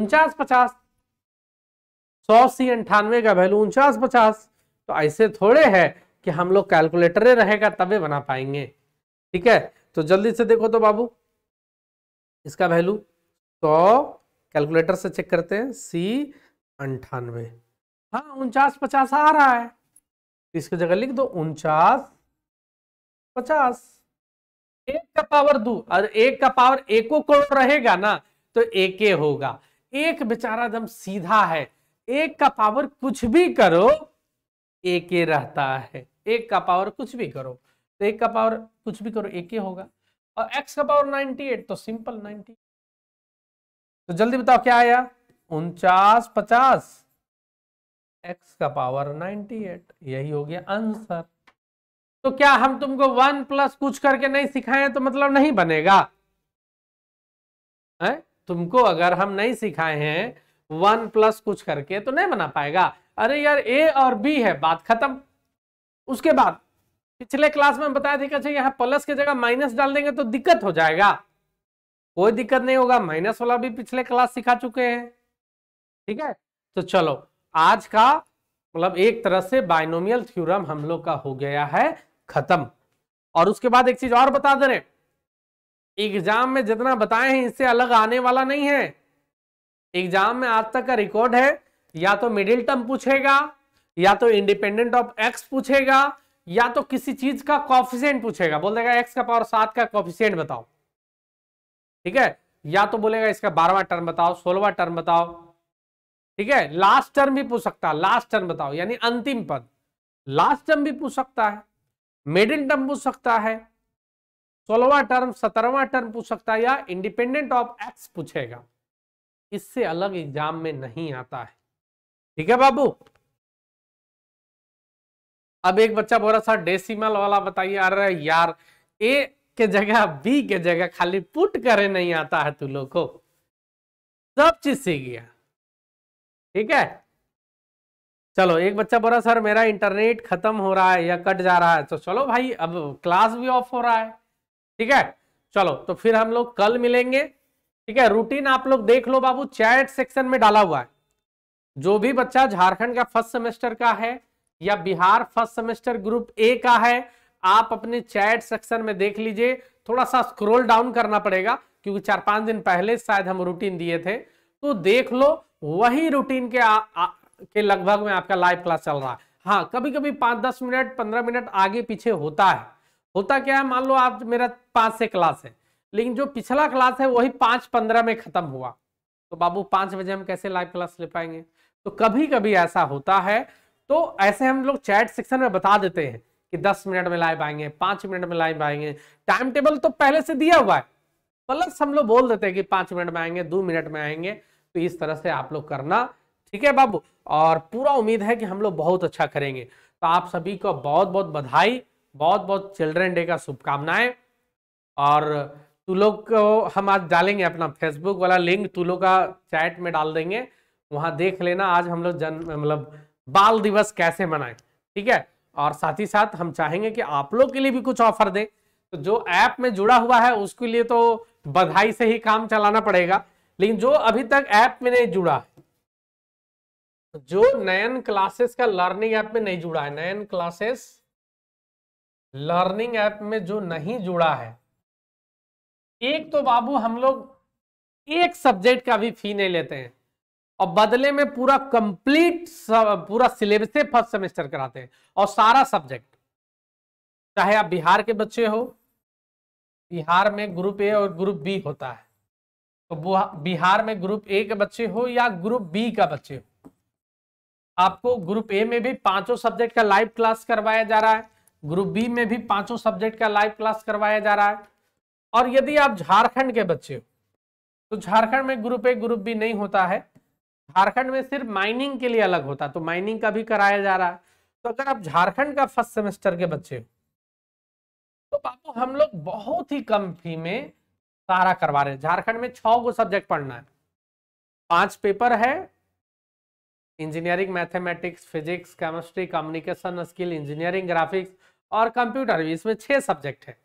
Speaker 1: उनचास पचास सौ सी अंठानवे का वैल्यू उनचास पचास तो ऐसे थोड़े है कि हम लोग कैलकुलेटर रहेगा तबे बना पाएंगे ठीक है तो जल्दी से देखो तो बाबू इसका वैल्यू सौ कैलकुलेटर से चेक करते हैं सी अंठानवे हाँ उनचास पचास आ रहा है इसके जगह लिख दो उनचास पचास एक का पावर दो और एक का पावर एको करोड़ रहेगा ना तो एक होगा एक बेचारा एकदम सीधा है एक का पावर कुछ भी करो एक रहता है एक का पावर कुछ भी करो तो एक का पावर कुछ भी करो एक होगा और एक्स का पावर 98 तो सिंपल 90 तो जल्दी बताओ क्या आया उनचास पचास एक्स का पावर 98 यही हो गया आंसर तो क्या हम तुमको वन प्लस कुछ करके नहीं सिखाए तो मतलब नहीं बनेगा है? तुमको अगर हम नहीं सिखाए हैं वन प्लस कुछ करके तो नहीं बना पाएगा अरे यार ए और बी है बात खत्म उसके बाद पिछले क्लास में बताया था कि अच्छा यहाँ प्लस की जगह माइनस डाल देंगे तो दिक्कत हो जाएगा कोई दिक्कत नहीं होगा माइनस वाला भी पिछले क्लास सिखा चुके हैं ठीक है तो चलो आज का मतलब एक तरह से बाइनोमियल थ्योरम हम लोग का हो गया है खत्म और उसके बाद एक चीज और बता दे रहे एग्जाम में जितना बताए हैं इससे अलग आने वाला नहीं है एग्जाम में आज तक का रिकॉर्ड है या तो मिडिल टर्म पूछेगा या तो इंडिपेंडेंट ऑफ एक्स पूछेगा या तो किसी चीज का कॉफिशियंट पूछेगा बोल देगा एक्स का पावर सात का कॉफिशियंट बताओ ठीक है या तो बोलेगा इसका बारहवा टर्म बताओ सोलहवा टर्म बताओ ठीक है लास्ट टर्म भी पूछ सकता है लास्ट टर्म बताओ यानी अंतिम पद लास्ट टर्म भी पूछ सकता है मिडिल टर्म पूछ सकता है सोलहवा टर्म सत्रहवा टर्म पूछ सकता है या इंडिपेंडेंट ऑफ एक्स पूछेगा इससे अलग एग्जाम में नहीं आता है ठीक है बाबू अब एक बच्चा बोल रहा सर डेसिमल वाला बताइए अरे यार ए के जगह बी के जगह खाली पुट करे नहीं आता है तू लोग को सब चीज सीख गया ठीक है चलो एक बच्चा बोला सर मेरा इंटरनेट खत्म हो रहा है या कट जा रहा है तो चलो भाई अब क्लास भी ऑफ हो रहा है ठीक है चलो तो फिर हम लोग कल मिलेंगे ठीक है रूटीन आप लोग देख लो बाबू चैट सेक्शन में डाला हुआ है जो भी बच्चा झारखंड का फर्स्ट सेमेस्टर का है या Bihar first semester group A का है आप अपने चैट सेक्शन में देख लीजिए थोड़ा सा स्क्रोल डाउन करना पड़ेगा क्योंकि चार पांच दिन पहले शायद हम रूटीन दिए थे तो देख लो वही रूटीन के आ, आ, के लगभग में आपका लाइव क्लास चल रहा है हाँ कभी कभी पांच दस मिनट पंद्रह मिनट आगे पीछे होता है होता क्या है मान लो आज मेरा पांच से क्लास है लेकिन जो पिछला क्लास है वही पांच पंद्रह में खत्म हुआ तो बाबू पांच बजे हम कैसे लाइव क्लास ले पाएंगे तो कभी कभी ऐसा होता है तो ऐसे हम लोग चैट सेक्शन में बता देते हैं कि दस मिनट में लाइव आएंगे पांच मिनट में लाइव आएंगे टाइम टेबल तो पहले से दिया हुआ है प्लस मतलब हम लोग बोल देते हैं कि पांच मिनट में आएंगे दो मिनट में आएंगे तो इस तरह से आप लोग करना ठीक है बाबू और पूरा उम्मीद है कि हम लोग बहुत अच्छा करेंगे तो आप सभी को बहुत बहुत बधाई बहुत बहुत चिल्ड्रेन डे का शुभकामनाएं और तू लोग को हम आज डालेंगे अपना फेसबुक वाला लिंक तू लोग का चैट में डाल देंगे वहां देख लेना आज हम लोग जन मतलब बाल दिवस कैसे मनाएं ठीक है और साथ ही साथ हम चाहेंगे कि आप लोग के लिए भी कुछ ऑफर दें तो जो ऐप में जुड़ा हुआ है उसके लिए तो बधाई से ही काम चलाना पड़ेगा लेकिन जो अभी तक ऐप में नहीं जुड़ा है जो नयन क्लासेस का लर्निंग ऐप में नहीं जुड़ा है नयन क्लासेस लर्निंग ऐप में जो नहीं जुड़ा है एक तो बाबू हम लोग एक सब्जेक्ट का भी फी नहीं लेते हैं और बदले में पूरा कंप्लीट पूरा सिलेबस फर्स्ट सेमेस्टर कराते हैं और सारा सब्जेक्ट चाहे आप बिहार के बच्चे हो बिहार में ग्रुप ए और ग्रुप बी होता है तो बिहार में ग्रुप ए के बच्चे हो या ग्रुप बी का बच्चे हो आपको ग्रुप ए में भी पांचों सब्जेक्ट का लाइव क्लास करवाया जा रहा है ग्रुप बी में भी पांचों सब्जेक्ट का लाइव क्लास करवाया जा रहा है और यदि आप झारखंड के बच्चे हो तो झारखंड में ग्रुप ए ग्रुप बी नहीं होता है झारखंड में सिर्फ माइनिंग के लिए अलग होता है तो माइनिंग का भी कराया जा रहा है तो अगर आप झारखंड का फर्स्ट सेमेस्टर के बच्चे हो तो बाबू हम लोग बहुत ही कम फी में सारा करवा रहे हैं झारखंड में छः गो सब्जेक्ट पढ़ना है पांच पेपर है engineering mathematics physics chemistry communication skill engineering graphics और कंप्यूटर भी इसमें छह सब्जेक्ट है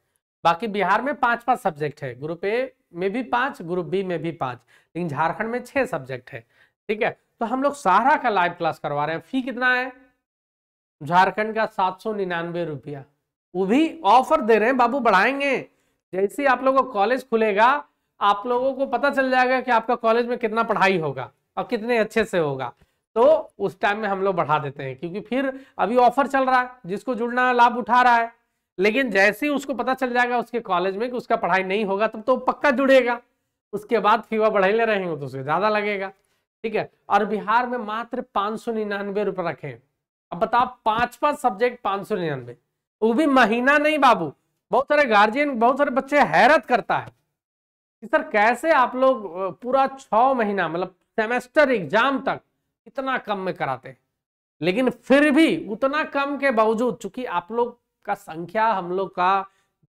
Speaker 1: बाकी बिहार में पांच पांच सब्जेक्ट है ग्रुप ए में भी पांच ग्रुप बी में भी पांच लेकिन झारखंड में छह सब्जेक्ट है ठीक है तो हम लोग सहारा का लाइव क्लास करवा रहे हैं फी कितना है झारखंड का सात सौ निन्यानवे रुपया वो भी ऑफर दे रहे हैं बाबू बढ़ाएंगे जैसे आप लोगों का कॉलेज खुलेगा आप लोगों को पता चल जाएगा कि आपका कॉलेज में कितना पढ़ाई होगा और कितने अच्छे से होगा तो उस टाइम में हम लोग बढ़ा देते हैं क्योंकि फिर अभी ऑफर चल रहा है जिसको जुड़ना लाभ उठा रहा है लेकिन जैसे ही उसको पता चल जाएगा उसके कॉलेज में कि उसका पढ़ाई नहीं होगा तब तो पक्का जुड़ेगा उसके बाद फीवा रहे रहेंगे तो उसे ज्यादा लगेगा ठीक है और बिहार में मात्र पांच सौ निन्यानवे रुपए रखे अब बताओ पांच पाँच सब्जेक्ट पांच सौ निन्यानवे वो भी महीना नहीं बाबू बहुत सारे गार्जियन बहुत सारे बच्चे हैरत करता है कि सर कैसे आप लोग पूरा छ महीना मतलब सेमेस्टर एग्जाम तक इतना कम में कराते हैं लेकिन फिर भी उतना कम के बावजूद चूंकि आप लोग का संख्या हम लोग का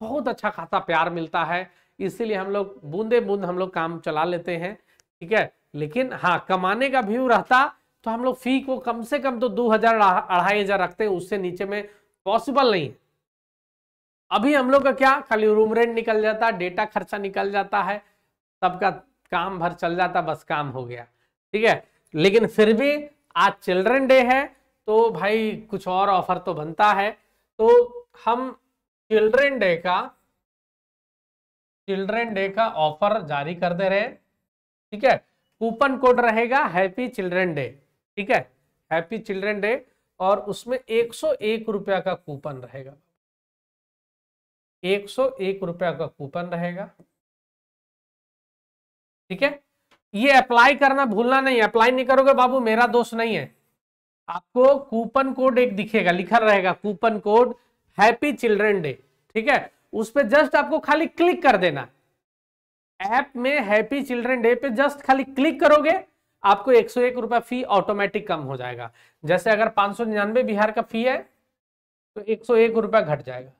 Speaker 1: बहुत अच्छा खासा प्यार मिलता है इसीलिए हम लोग बूंदे बूंद हम लोग काम चला लेते हैं ठीक है लेकिन हाँ कमाने का व्यू रहता तो हम लोग फी को कम से कम तो दो हजार अढ़ाई हजार रखते हैं उससे नीचे में पॉसिबल नहीं है अभी हम लोग का क्या खाली रूम रेंट निकल जाता डेटा खर्चा निकल जाता है सबका काम भर चल जाता बस काम हो गया ठीक है लेकिन फिर भी आज चिल्ड्रन डे है तो भाई कुछ और ऑफर तो बनता है तो हम चिल्ड्रन डे का चिल्ड्रन डे का ऑफर जारी कर दे रहे ठीक है कूपन कोड रहेगा हैप्पी चिल्ड्रन डे ठीक है हैप्पी चिल्ड्रन डे और उसमें एक सौ एक रुपया का कूपन रहेगा एक सौ एक रुपया का कूपन रहेगा ठीक है ये अप्लाई करना भूलना नहीं अप्लाई नहीं करोगे बाबू मेरा दोष नहीं है आपको कूपन कोड एक दिखेगा लिखा रहेगा coupon code happy children day ठीक है उस पर जस्ट आपको खाली क्लिक कर देना ऐप में हैप्पी चिल्ड्रन डे पे जस्ट खाली क्लिक करोगे आपको एक सौ एक रुपया फी ऑटोमेटिक कम हो जाएगा जैसे अगर पांच सौ निन्यानवे बिहार का फी है तो एक सौ एक रुपया घट जाएगा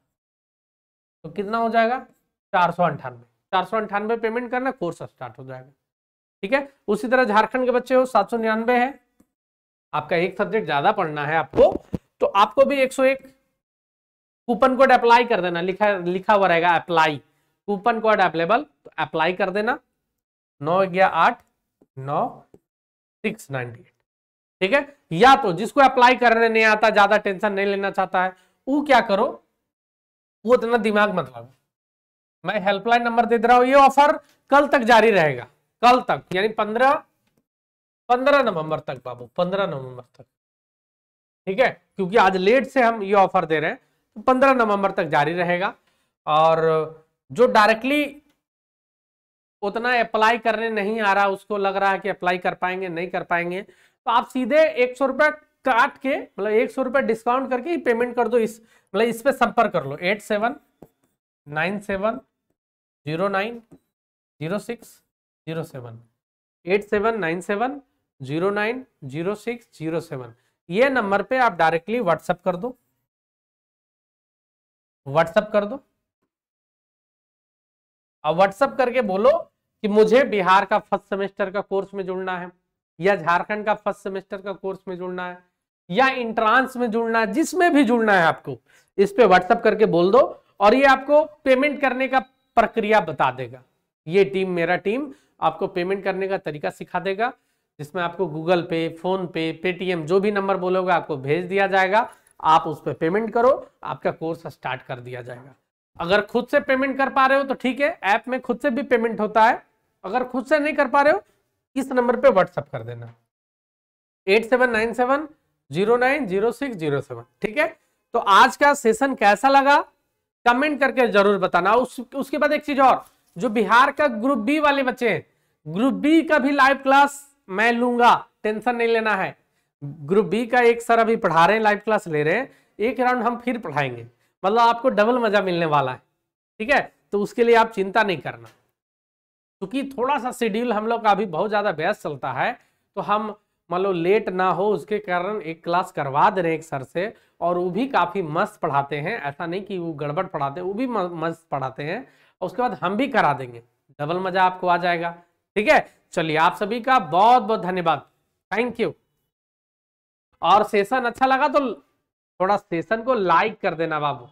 Speaker 1: तो कितना हो जाएगा चार सौ अंठानवे चार सौ अंठानवे पेमेंट करना कोर्स स्टार्ट हो जाएगा ठीक है उसी तरह झारखंड के बच्चे हो सात सौ निन्यानवे है आपका एक सब्जेक्ट ज्यादा पढ़ना है आपको तो आपको भी 101 कूपन कोड अप्लाई कर देना लिखा लिखा हुआ रहेगा अप्लाई कूपन कोड अप्लेबल तो अप्लाई कर देना नौ या आठ नौ सिक्स नाइनटी एट ठीक है या तो जिसको अप्लाई करने नहीं आता ज्यादा टेंशन नहीं लेना चाहता है वो क्या करो वो इतना दिमाग मत लगाओ मैं हेल्पलाइन नंबर दे दे रहा हूं ये ऑफर कल तक जारी रहेगा कल तक यानी पंद्रह पंद्रह नवंबर तक बाबू पंद्रह नवंबर तक ठीक है क्योंकि आज लेट से हम ये ऑफर दे रहे हैं तो पंद्रह नवंबर तक जारी रहेगा और जो डायरेक्टली उतना अप्लाई करने नहीं आ रहा उसको लग रहा है कि अप्लाई कर पाएंगे नहीं कर पाएंगे तो आप सीधे एक सौ रुपये काट के मतलब एक सौ रुपये डिस्काउंट करके पेमेंट कर दो इस मतलब इस पर संपर्क कर लो eight seven nine seven zero nine zero six zero seven eight seven nine seven zero nine zero six zero seven ये नंबर पे आप डायरेक्टली व्हाट्सअप कर दो व्हाट्सअप कर दो अब व्हाट्सअप करके बोलो कि मुझे बिहार का फर्स्ट सेमेस्टर का कोर्स में जुड़ना है या झारखंड का फर्स्ट सेमेस्टर का कोर्स में जुड़ना है या इंट्रांस में जुड़ना है जिसमें भी जुड़ना है आपको इस पे व्हाट्सअप करके बोल दो और ये आपको पेमेंट करने का प्रक्रिया बता देगा ये टीम मेरा टीम आपको पेमेंट करने का तरीका सिखा देगा जिसमें आपको गूगल पे फोन पे पेटीएम जो भी नंबर बोलोगे आपको भेज दिया जाएगा आप उस पर पेमेंट करो आपका कोर्स स्टार्ट कर दिया जाएगा अगर खुद से पेमेंट कर पा रहे हो तो ठीक है ऐप में खुद से भी पेमेंट होता है अगर खुद से नहीं कर पा रहे हो इस नंबर पे व्हाट्सअप कर देना eight seven nine seven zero nine zero six zero seven ठीक है तो आज का सेशन कैसा लगा कमेंट करके जरूर बताना उस, उसके बाद एक चीज और जो बिहार का ग्रुप बी वाले बच्चे हैं ग्रुप बी का भी लाइव क्लास मैं लूंगा टेंशन नहीं लेना है ग्रुप बी का एक सर अभी पढ़ा रहे हैं लाइव क्लास ले रहे हैं एक राउंड हम फिर पढ़ाएंगे मतलब आपको डबल मजा मिलने वाला है ठीक है तो उसके लिए आप चिंता नहीं करना क्योंकि थोड़ा सा शेड्यूल हम लोग का अभी बहुत ज़्यादा व्यस्त चलता है तो हम मतलब लेट ना हो उसके कारण एक क्लास करवा दे रहे हैं एक सर से और वो भी काफ़ी मस्त पढ़ाते हैं ऐसा नहीं कि वो गड़बड़ पढ़ाते हैं वो भी मस्त पढ़ाते हैं और उसके बाद हम भी करा देंगे डबल मज़ा आपको आ जाएगा ठीक है चलिए आप सभी का बहुत बहुत धन्यवाद थैंक यू और सेशन अच्छा लगा तो थोड़ा सेशन को लाइक कर देना बाबू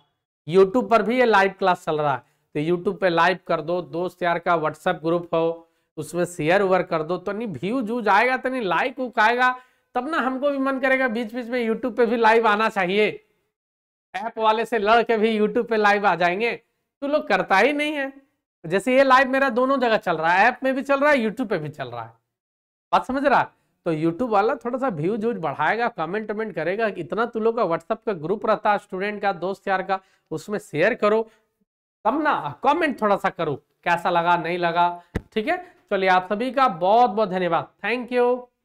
Speaker 1: यूट्यूब पर भी ये लाइव क्लास चल रहा है तो यूट्यूब पे लाइव कर दो दोस्त यार का व्हाट्सएप ग्रुप हो उसमें शेयर उवर कर दो तो नहीं व्यूज व्यूज आएगा तो नहीं लाइक उक आएगा तब ना हमको भी मन करेगा बीच बीच में यूट्यूब पे भी लाइव आना चाहिए ऐप वाले से लड़ के भी यूट्यूब पे लाइव आ जाएंगे तो लोग करता ही नहीं है तो जैसे ये लाइव मेरा दोनों जगह चल रहा है ऐप में भी चल रहा है यूट्यूब पे भी चल रहा है बात समझ रहा तो यूट्यूब वाला थोड़ा सा व्यूज व्यूज बढ़ाएगा कमेंट वमेंट करेगा इतना तुम तो लोग का व्हाट्सअप का ग्रुप रहता है स्टूडेंट का दोस्त यार का उसमें शेयर करो तब ना कमेंट थोड़ा सा करो कैसा लगा नहीं लगा ठीक है चलिए आप सभी का बहुत बहुत धन्यवाद थैंक यू